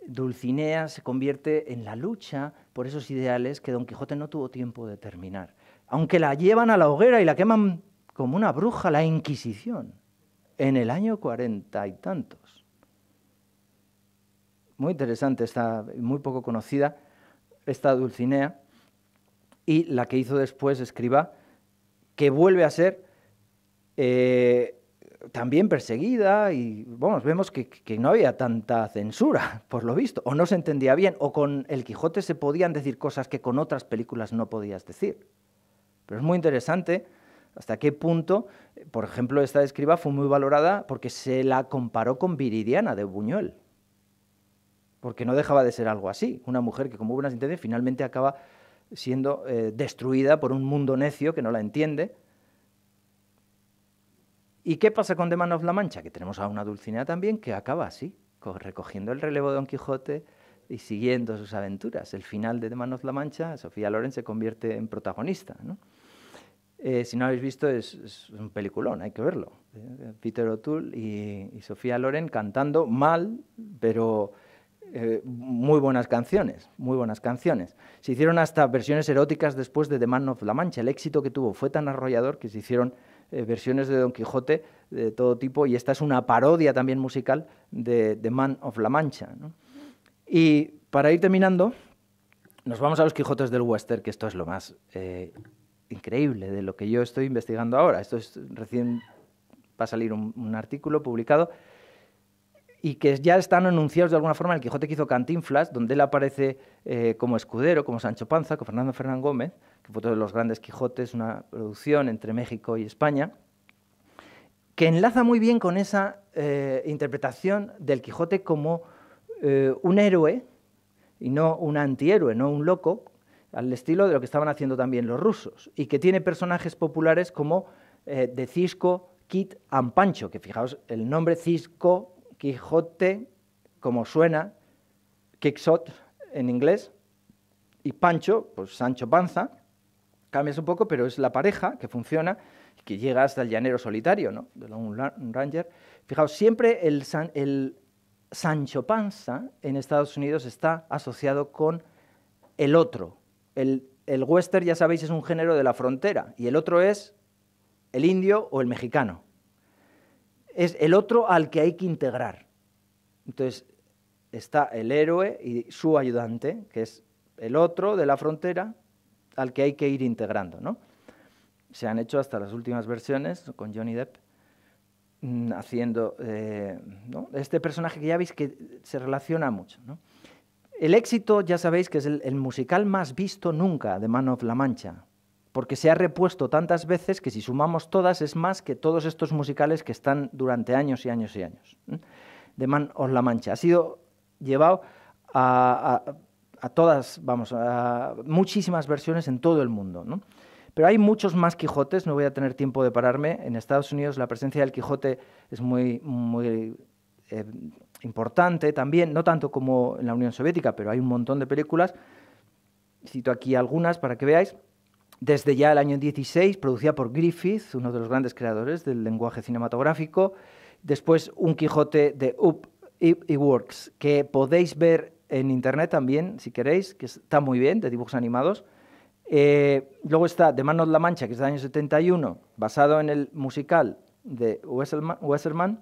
Dulcinea se convierte en la lucha por esos ideales que Don Quijote no tuvo tiempo de terminar. Aunque la llevan a la hoguera y la queman como una bruja la Inquisición en el año cuarenta y tantos. Muy interesante, esta... muy poco conocida esta Dulcinea y la que hizo después Escriba, que vuelve a ser eh, también perseguida y vamos, vemos que, que, no había tanta censura, por lo visto, o no se entendía bien, o con El Quijote se podían decir cosas que con otras películas no podías decir. Pero es muy interesante ¿Hasta qué punto, por ejemplo, esta Escriba fue muy valorada porque se la comparó con Viridiana de Buñuel? Porque no dejaba de ser algo así, una mujer que como buenas intenciones finalmente acaba siendo eh, destruida por un mundo necio que no la entiende. ¿Y qué pasa con The La Mancha? Que tenemos a una Dulcinea también que acaba así, recogiendo el relevo de Don Quijote y siguiendo sus aventuras. El final de The La Mancha, Sofía Loren se convierte en protagonista. ¿no? Eh, si no habéis visto, es, un peliculón, hay que verlo. Eh, Peter O'Toole y, Sofía Loren cantando mal, pero eh, muy buenas canciones, muy buenas canciones. Se hicieron hasta versiones eróticas después de The Man of La Mancha. El éxito que tuvo fue tan arrollador que se hicieron versiones de Don Quijote de todo tipo y esta es una parodia también musical de The Man of La Mancha. Y para ir terminando, nos vamos a los Quijotes del Western, que esto es lo más increíble de lo que yo estoy investigando ahora. Esto es, recién va a salir un, artículo publicado y que ya están anunciados de alguna forma el Quijote que hizo Cantinflas, donde él aparece eh, como escudero, como Sancho Panza, con Fernando Fernán Gómez, que fue uno de los grandes Quijotes, una producción entre México y España, que enlaza muy bien con esa eh, interpretación del Quijote como eh, un héroe y no un antihéroe, no un loco, al estilo de lo que estaban haciendo también los rusos, y que tiene personajes populares como eh, de Cisco, Kit and Pancho, que fijaos, el nombre Cisco, Quijote, como suena, Quixote en inglés, y Pancho, pues Sancho Panza, cambias un poco, pero es la pareja que funciona, que llega hasta el llanero solitario, ¿no? De un ranger. Fijaos, siempre el, el Sancho Panza en Estados Unidos está asociado con el otro, el, western, ya sabéis, es un género de la frontera y el otro es el indio o el mexicano. Es el otro al que hay que integrar. Entonces, está el héroe y su ayudante, que es el otro de la frontera al que hay que ir integrando. ¿no? Se han hecho hasta las últimas versiones con Johnny Depp mm, haciendo eh, este personaje que ya veis que se relaciona mucho. ¿no? El éxito, ya sabéis que es el, musical más visto nunca de Man of La Mancha, porque se ha repuesto tantas veces que si sumamos todas es más que todos estos musicales que están durante años y años y años. ¿eh? De Man of La Mancha. Ha sido llevado a, todas, vamos, a muchísimas versiones en todo el mundo. Pero hay muchos más Quijotes, no voy a tener tiempo de pararme. En Estados Unidos la presencia del Quijote es muy, muy eh, importante también, no tanto como en la Unión Soviética, pero hay un montón de películas. Cito aquí algunas para que veáis. Desde ya el año 16, producida por Griffith, uno de los grandes creadores del lenguaje cinematográfico. Después, Un Quijote de Up y Works, que podéis ver en internet también, si queréis, que está muy bien, de dibujos animados. Eh, luego está De Manos of La Mancha, que es del año 71, basado en el musical de Wesselman.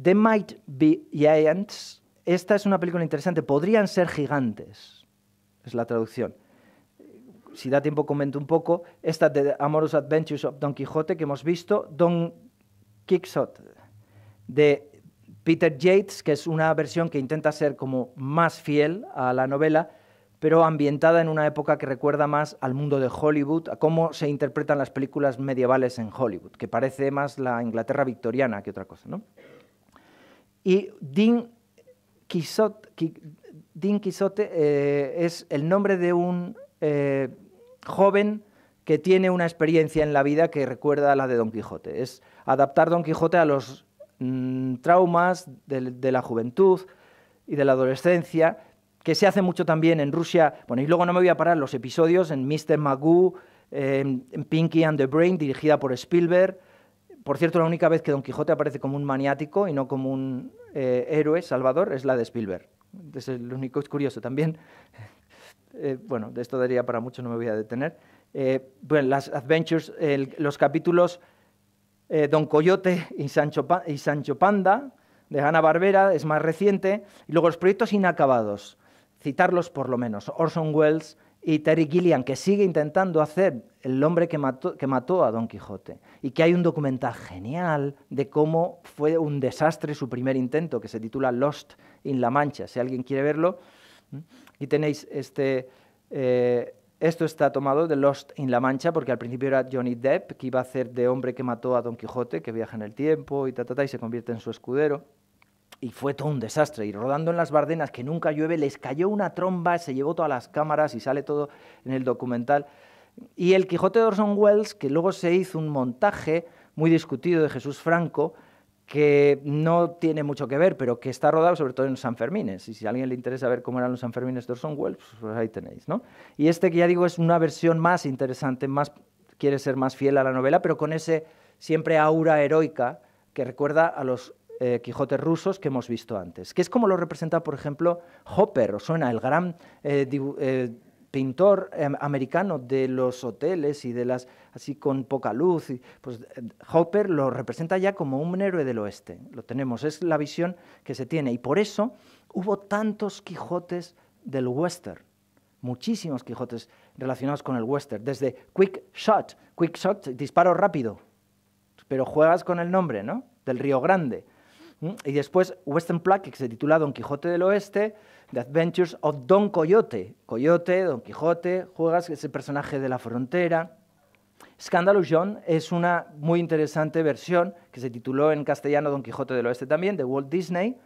They Might Be Giants. Esta es una película interesante. Podrían ser gigantes. Es la traducción. Si da tiempo, comento un poco. Esta de Amorous Adventures of Don Quixote que hemos visto. Don Quixote de Peter Yates, que es una versión que intenta ser como más fiel a la novela, pero ambientada en una época que recuerda más al mundo de Hollywood, a cómo se interpretan las películas medievales en Hollywood, que parece más la Inglaterra victoriana que otra cosa, ¿no? Y Dean Quixote, eh, es el nombre de un eh, joven que tiene una experiencia en la vida que recuerda a la de Don Quijote. Es adaptar Don Quijote a los mm, traumas de, la juventud y de la adolescencia, que se hace mucho también en Rusia. Bueno, y luego no me voy a parar los episodios en Mr. Magoo, en Pinky and the Brain, dirigida por Spielberg, por cierto, la única vez que Don Quijote aparece como un maniático y no como un eh, héroe salvador es la de Spielberg. Es el único es curioso también. [laughs] Eh, bueno, de esto daría para mucho, no me voy a detener. Eh, bueno, las Adventures, los capítulos Don Coyote y Sancho, y Sancho Panda de Hanna Barbera es más reciente. Y luego los proyectos inacabados, citarlos por lo menos. Orson Welles, y Terry Gillian que sigue intentando hacer el hombre que mató, a Don Quijote, y que hay un documental genial de cómo fue un desastre su primer intento, que se titula Lost in La Mancha. Si alguien quiere verlo, y tenéis este... Eh, esto está tomado de Lost in La Mancha, porque al principio era Johnny Depp, que iba a hacer de hombre que mató a Don Quijote, que viaja en el tiempo y tatata y se convierte en su escudero y fue todo un desastre. Y rodando en las Bardenas, que nunca llueve, les cayó una tromba, se llevó todas las cámaras y sale todo en el documental. Y el Quijote de Orson Welles, que luego se hizo un montaje muy discutido de Jesús Franco, que no tiene mucho que ver, pero que está rodado sobre todo en San Fermines. Y si a alguien le interesa ver cómo eran los San Fermines de Orson Welles, pues, pues ahí tenéis, ¿no? Y este que ya digo es una versión más interesante, más quiere ser más fiel a la novela, pero con ese siempre aura heroica que recuerda a los eh, Quijotes rusos que hemos visto antes, que es como lo representa, por ejemplo, Hopper, ...o suena, el gran eh, eh, pintor americano de los hoteles y de las así con poca luz, pues, Hopper lo representa ya como un héroe del oeste. Lo tenemos, es la visión que se tiene y por eso hubo tantos Quijotes del western, muchísimos Quijotes relacionados con el western, desde Quick Shot, Quick Shot, disparo rápido, pero juegas con el nombre, ¿no? Del Río Grande y después Western Plaque, que se titula Don Quijote del Oeste, The Adventures of Don Coyote. Coyote, Don Quijote, juegas ese personaje de la frontera. Scandalous John es una muy interesante versión que se tituló en castellano Don Quijote del Oeste también, de Walt Disney,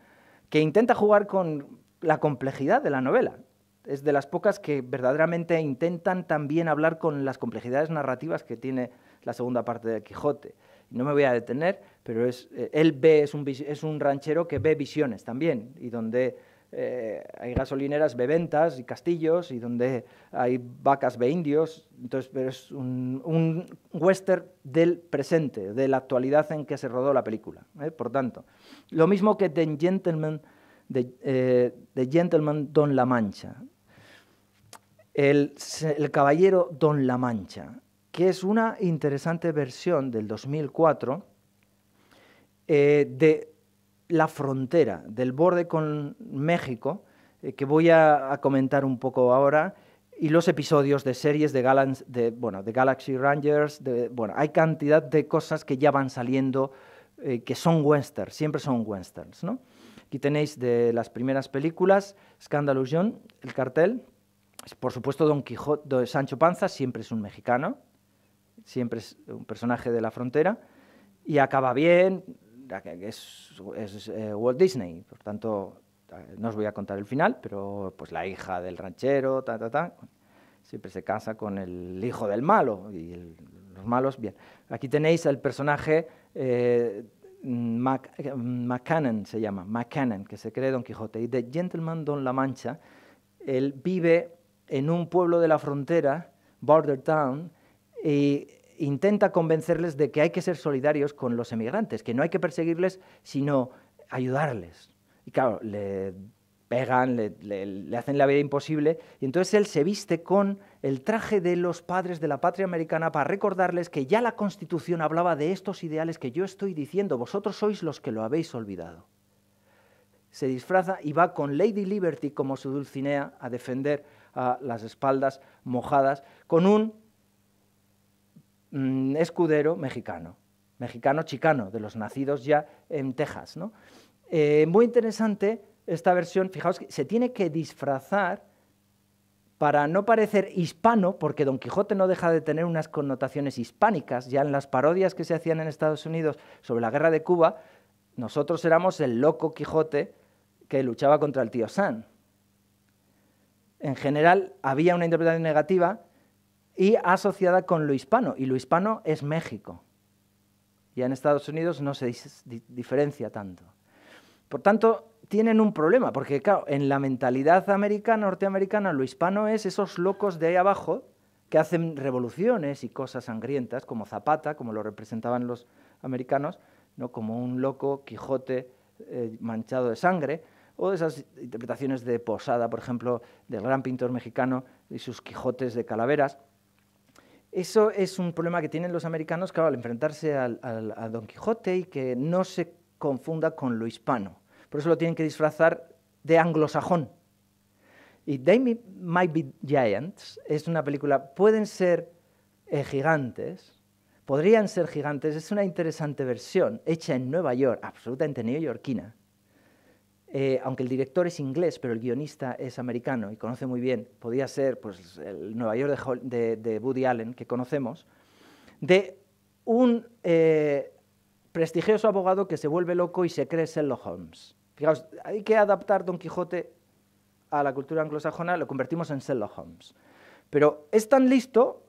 que intenta jugar con la complejidad de la novela. Es de las pocas que verdaderamente intentan también hablar con las complejidades narrativas que tiene la segunda parte de Quijote. No me voy a detener, pero es, eh, él ve, es un, es un ranchero que ve visiones también, y donde eh, hay gasolineras ve ventas y castillos, y donde hay vacas ve indios, entonces pero es un, un, western del presente, de la actualidad en que se rodó la película, ¿eh? por tanto. Lo mismo que The Gentleman, The Gentleman Don La Mancha, el, caballero Don La Mancha que es una interesante versión del 2004 eh, de la frontera, del borde con México, eh, que voy a, comentar un poco ahora, y los episodios de series de, Galaxy Rangers, bueno, hay cantidad de cosas que ya van saliendo, eh, que son westerns, siempre son westerns, Aquí tenéis de las primeras películas, John el cartel, por supuesto, Don Quijote, Sancho Panza siempre es un mexicano, siempre es un personaje de la frontera, y acaba bien, es, eh, Walt Disney, por tanto, eh, no os voy a contar el final, pero pues la hija del ranchero, ta, ta, siempre se casa con el hijo del malo, y los malos, bien. Aquí tenéis el personaje... Eh, Mac, McCannon se llama, McCannon, que se cree Don Quijote, y de Gentleman Don La Mancha, él vive en un pueblo de la frontera, Border Town, e intenta convencerles de que hay que ser solidarios con los emigrantes, que no hay que perseguirles, sino ayudarles. Y claro, le pegan, le, le, hacen la vida imposible, y entonces él se viste con el traje de los padres de la patria americana para recordarles que ya la Constitución hablaba de estos ideales que yo estoy diciendo, vosotros sois los que lo habéis olvidado. Se disfraza y va con Lady Liberty como su Dulcinea a defender a las espaldas mojadas, con un Mm, escudero mexicano, mexicano chicano, de los nacidos ya en Texas. Eh, muy interesante esta versión, fijaos que se tiene que disfrazar para no parecer hispano, porque Don Quijote no deja de tener unas connotaciones hispánicas, ya en las parodias que se hacían en Estados Unidos sobre la guerra de Cuba, nosotros éramos el loco Quijote que luchaba contra el tío San. En general había una interpretación negativa, y asociada con lo hispano, y lo hispano es México. y en Estados Unidos no se diferencia tanto. Por tanto, tienen un problema, porque claro, en la mentalidad americana, norteamericana, lo hispano es esos locos de ahí abajo que hacen revoluciones y cosas sangrientas, como Zapata, como lo representaban los americanos, ¿no? como un loco Quijote eh, manchado de sangre, o esas interpretaciones de Posada, por ejemplo, del gran pintor mexicano y sus Quijotes de calaveras. Eso es un problema que tienen los americanos, claro, al enfrentarse a Don Quijote y que no se confunda con lo hispano. Por eso lo tienen que disfrazar de anglosajón. Y They Might Be Giants es una película, pueden ser eh, gigantes, podrían ser gigantes, es una interesante versión hecha en Nueva York, absolutamente neoyorquina, eh, aunque el director es inglés, pero el guionista es americano y conoce muy bien, podía ser pues, el Nueva York de, Woody Allen, que conocemos, de un eh, prestigioso abogado que se vuelve loco y se cree Sherlock Holmes. Fijaos, hay que adaptar Don Quijote a la cultura anglosajona, lo convertimos en Sherlock Holmes. Pero es tan listo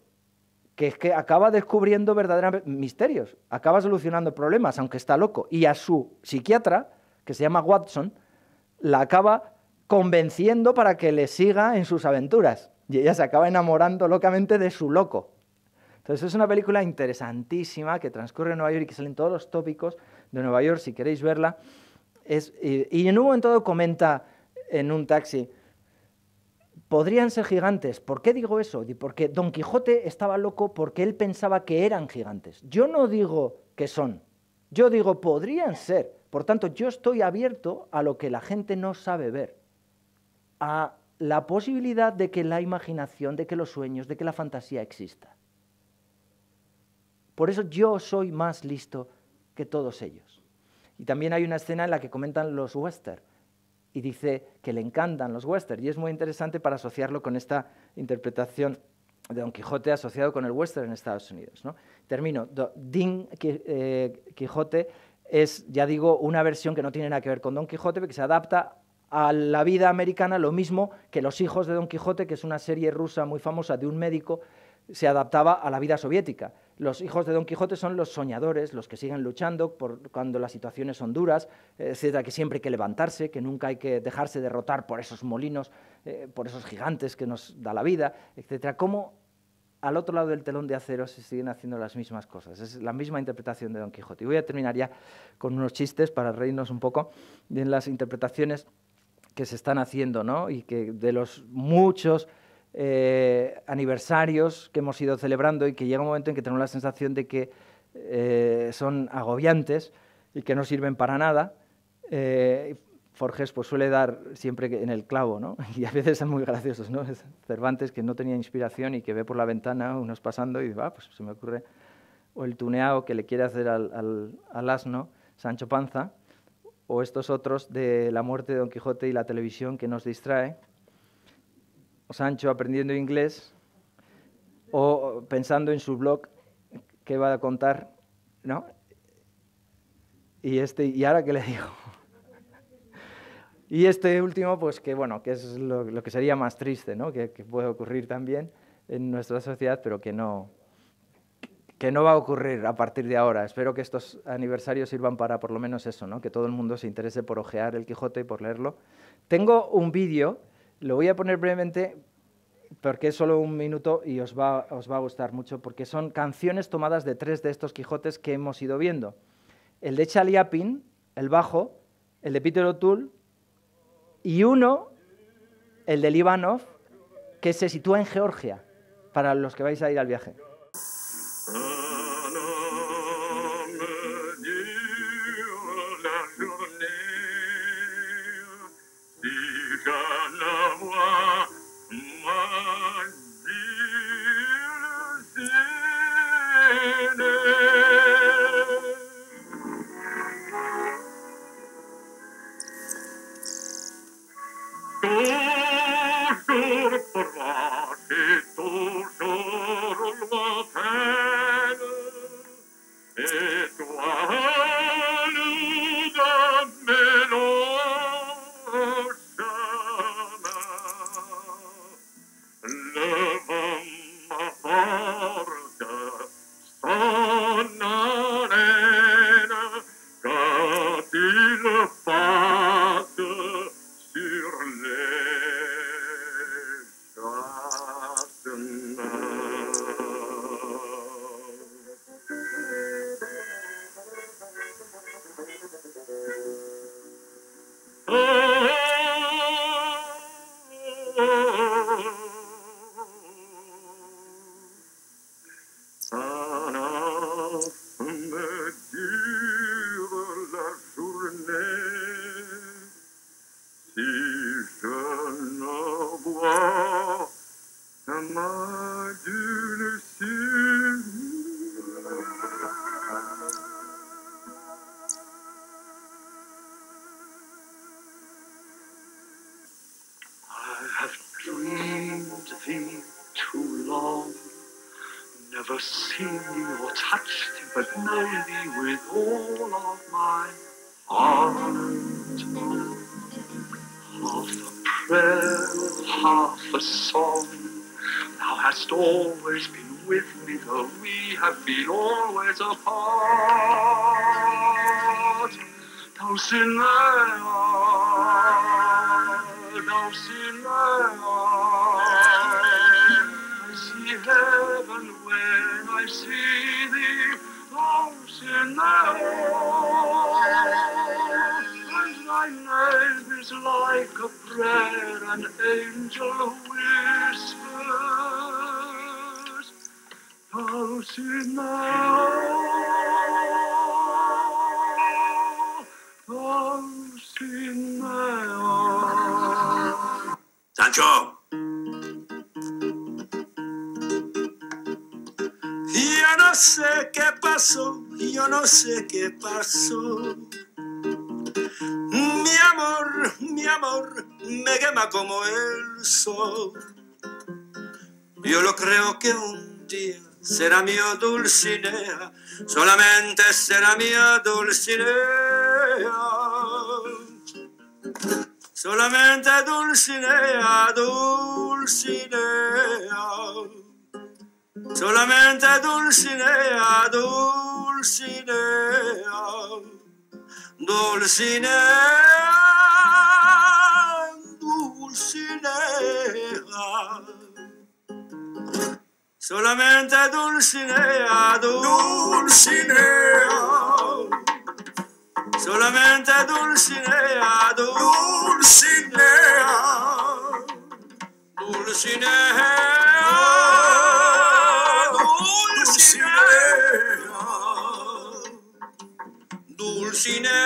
que que acaba descubriendo verdaderos misterios, acaba solucionando problemas, aunque está loco. Y a su psiquiatra, que se llama Watson, la acaba convenciendo para que le siga en sus aventuras. Y ella se acaba enamorando locamente de su loco. Entonces es una película interesantísima que transcurre en Nueva York y que salen todos los tópicos de Nueva York, si queréis verla. Es, y, en un momento comenta en un taxi, podrían ser gigantes. ¿Por qué digo eso? Porque Don Quijote estaba loco porque él pensaba que eran gigantes. Yo no digo que son, yo digo podrían ser. Por tanto, yo estoy abierto a lo que la gente no sabe ver, a la posibilidad de que la imaginación, de que los sueños, de que la fantasía exista. Por eso yo soy más listo que todos ellos. Y también hay una escena en la que comentan los western y dice que le encantan los western y es muy interesante para asociarlo con esta interpretación de Don Quijote asociado con el western en Estados Unidos. ¿no? Termino. Dean eh, Quijote es, ya digo, una versión que no tiene nada que ver con Don Quijote, que se adapta a la vida americana, lo mismo que Los hijos de Don Quijote, que es una serie rusa muy famosa de un médico, se adaptaba a la vida soviética. Los hijos de Don Quijote son los soñadores, los que siguen luchando por cuando las situaciones son duras, eh, etcétera, que siempre hay que levantarse, que nunca hay que dejarse derrotar por esos molinos, eh, por esos gigantes que nos da la vida, etcétera. ¿Cómo al otro lado del telón de acero se siguen haciendo las mismas cosas. Es la misma interpretación de Don Quijote. Y voy a terminar ya con unos chistes para reírnos un poco de las interpretaciones que se están haciendo, ¿no? Y que de los muchos eh, aniversarios que hemos ido celebrando y que llega un momento en que tenemos la sensación de que eh, son agobiantes y que no sirven para nada. Eh, Forges pues, suele dar siempre en el clavo, ¿no? [laughs] Y a veces son muy graciosos, ¿no? Cervantes que no tenía inspiración y que ve por la ventana unos pasando y va, ah, pues se me ocurre. O el tuneado que le quiere hacer al, al, al, asno, Sancho Panza. O estos otros de la muerte de Don Quijote y la televisión que nos distrae. O Sancho aprendiendo inglés. O pensando en su blog, qué va a contar, ¿no? Y, este, y ahora, ¿qué le digo? Y este último, pues que bueno, que es lo, que sería más triste, ¿no? Que, puede ocurrir también en nuestra sociedad, pero que no, que no va a ocurrir a partir de ahora. Espero que estos aniversarios sirvan para por lo menos eso, ¿no? Que todo el mundo se interese por ojear el Quijote y por leerlo. Tengo un vídeo, lo voy a poner brevemente porque es solo un minuto y os va, os va a gustar mucho, porque son canciones tomadas de tres de estos Quijotes que hemos ido viendo. El de Chaliapin, el bajo, el de Peter O'Toole y uno, el de Líbano, que se sitúa en Georgia, para los que vais a ir al viaje. Mm. Yo no sé qué pasó, yo no sé qué pasó. Mi amor, mi amor, me quema como el sol. Yo lo creo que un día será mío Dulcinea, solamente será mi Dulcinea. solamente Dulcinea, Dulcinea, solamente Dulcinea, Dulcinea, Dulcinea, Dulcinea, solamente Dulcinea, Dulcinea. solamente Dulcinea, Dulcinea, Dulcinea, Dulcinea,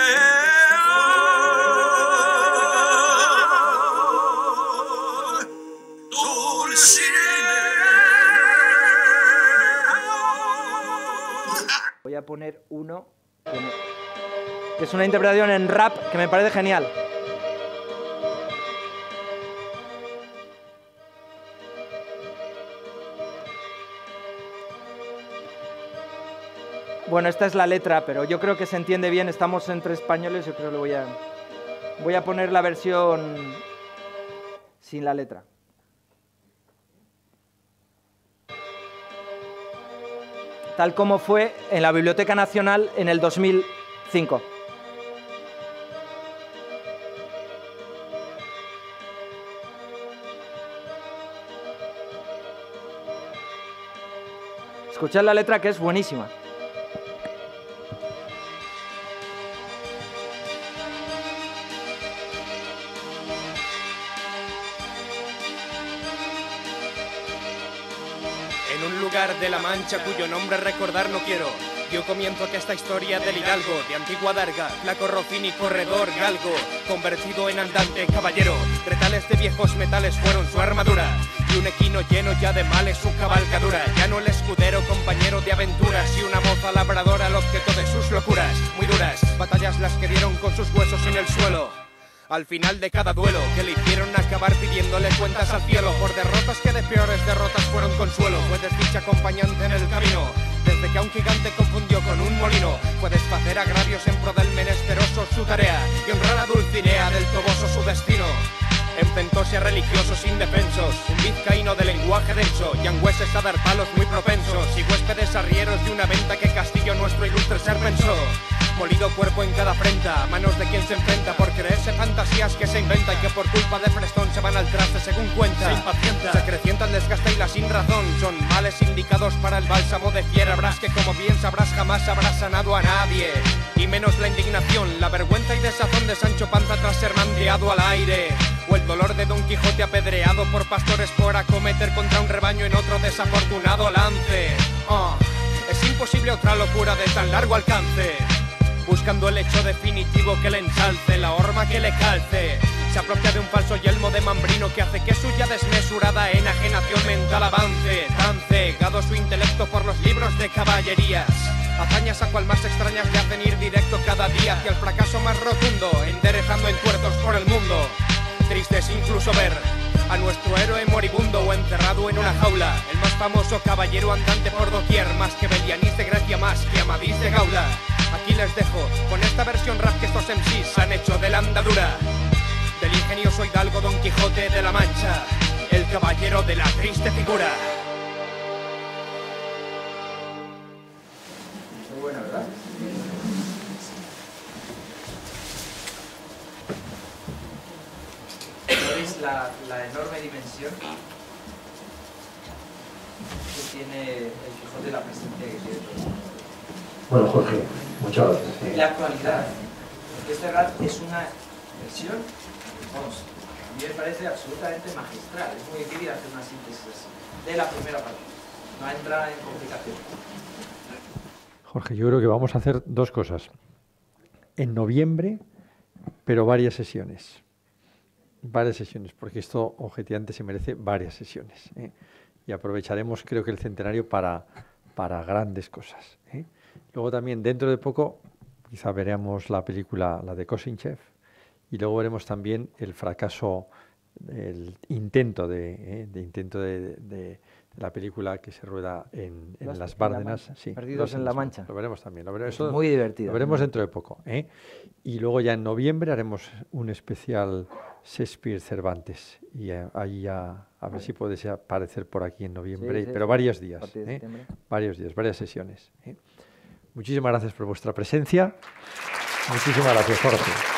Dulcinea. Voy a poner uno que es una interpretación en rap que me parece genial. Bueno, esta es la letra, pero yo creo que se entiende bien. Estamos entre españoles, yo creo que voy a, voy a poner la versión sin la letra. Tal como fue en la Biblioteca Nacional en el 2005. Escuchad la letra que es buenísima. En un lugar de La Mancha cuyo nombre recordar no quiero, yo comienzo a esta historia del hidalgo, de antigua darga, flaco y corredor, galgo, convertido en andante caballero, retales de viejos metales fueron su armadura y un equino lleno ya de males su cabalgadura. Ya no el escudero, compañero de aventuras y una moza labradora, al objeto de sus locuras, muy duras, batallas las que dieron con sus huesos en el suelo. Al final de cada duelo, que le hicieron acabar pidiéndole cuentas al cielo por derrotas que de peores derrotas fueron consuelo. Puedes dicha acompañante en el camino, desde que a un gigante confundió con un molino. Puedes hacer agravios en pro del menesteroso su tarea y honrar a Dulcinea del Toboso su destino y a religiosos indefensos, un vizcaíno de lenguaje denso, yangüeses a dar palos muy propensos, y huéspedes arrieros de una venta que Castillo nuestro ilustre ser pensó. Molido cuerpo en cada a manos de quien se enfrenta por creerse fantasías que se inventa y que por culpa de Frestón se van al traste según cuenta. Se impacienta, se acrecienta el desgaste y la sin razón. Son males indicados para el bálsamo de tierra. habrás que, como bien sabrás, jamás habrás sanado a nadie. Y menos la indignación, la vergüenza y desazón de Sancho Panza tras ser mandeado al aire o el dolor de Don Quijote apedreado por pastores por acometer contra un rebaño en otro desafortunado lance. Ah, es imposible otra locura de tan largo alcance. Buscando el hecho definitivo que le ensalce, la horma que le calce. Se apropia de un falso yelmo de mambrino que hace que suya desmesurada enajenación mental avance. Tan cegado su intelecto por los libros de caballerías. Hazañas a cual más extrañas le hacen ir directo cada día hacia el fracaso más rotundo, enderezando encuertos por el mundo triste incluso ver a nuestro héroe moribundo o encerrado en una jaula, el más famoso caballero andante por doquier, más que Belianis de Gracia, más que Amadís de Gaula. Aquí les dejo con esta versión rap que estos MCs han hecho de la andadura del ingenioso hidalgo Don Quijote de la Mancha, el caballero de la triste figura. la, enorme dimensión que tiene el de la presencia que tiene Bueno, Jorge, muchas gracias. La actualidad. Este rat es una versión, vamos, a mí me parece absolutamente magistral. Es muy difícil hacer una síntesis de la primera parte. No entra en complicación. Jorge, yo creo que vamos a hacer dos cosas. En noviembre, pero varias sesiones varias sesiones, porque esto objetivamente se merece varias sesiones. ¿eh? Y aprovecharemos, creo que, el centenario para, para grandes cosas. ¿eh? Luego también, dentro de poco, quizá veremos la película, la de Kosinchev, y luego veremos también el fracaso, el intento de, ¿eh? intento de, la película que se rueda en, las Bárdenas. Perdidos en La Mancha. Lo veremos también. Lo muy divertido. Lo veremos dentro de poco. Y luego ya en noviembre haremos un especial Shakespeare Cervantes. Y eh, ahí ya, a ver si puedes aparecer por aquí en noviembre, pero varios días, ¿eh? varios días, varias sesiones. ¿eh? Muchísimas gracias por vuestra presencia. Muchísimas gracias, Jorge.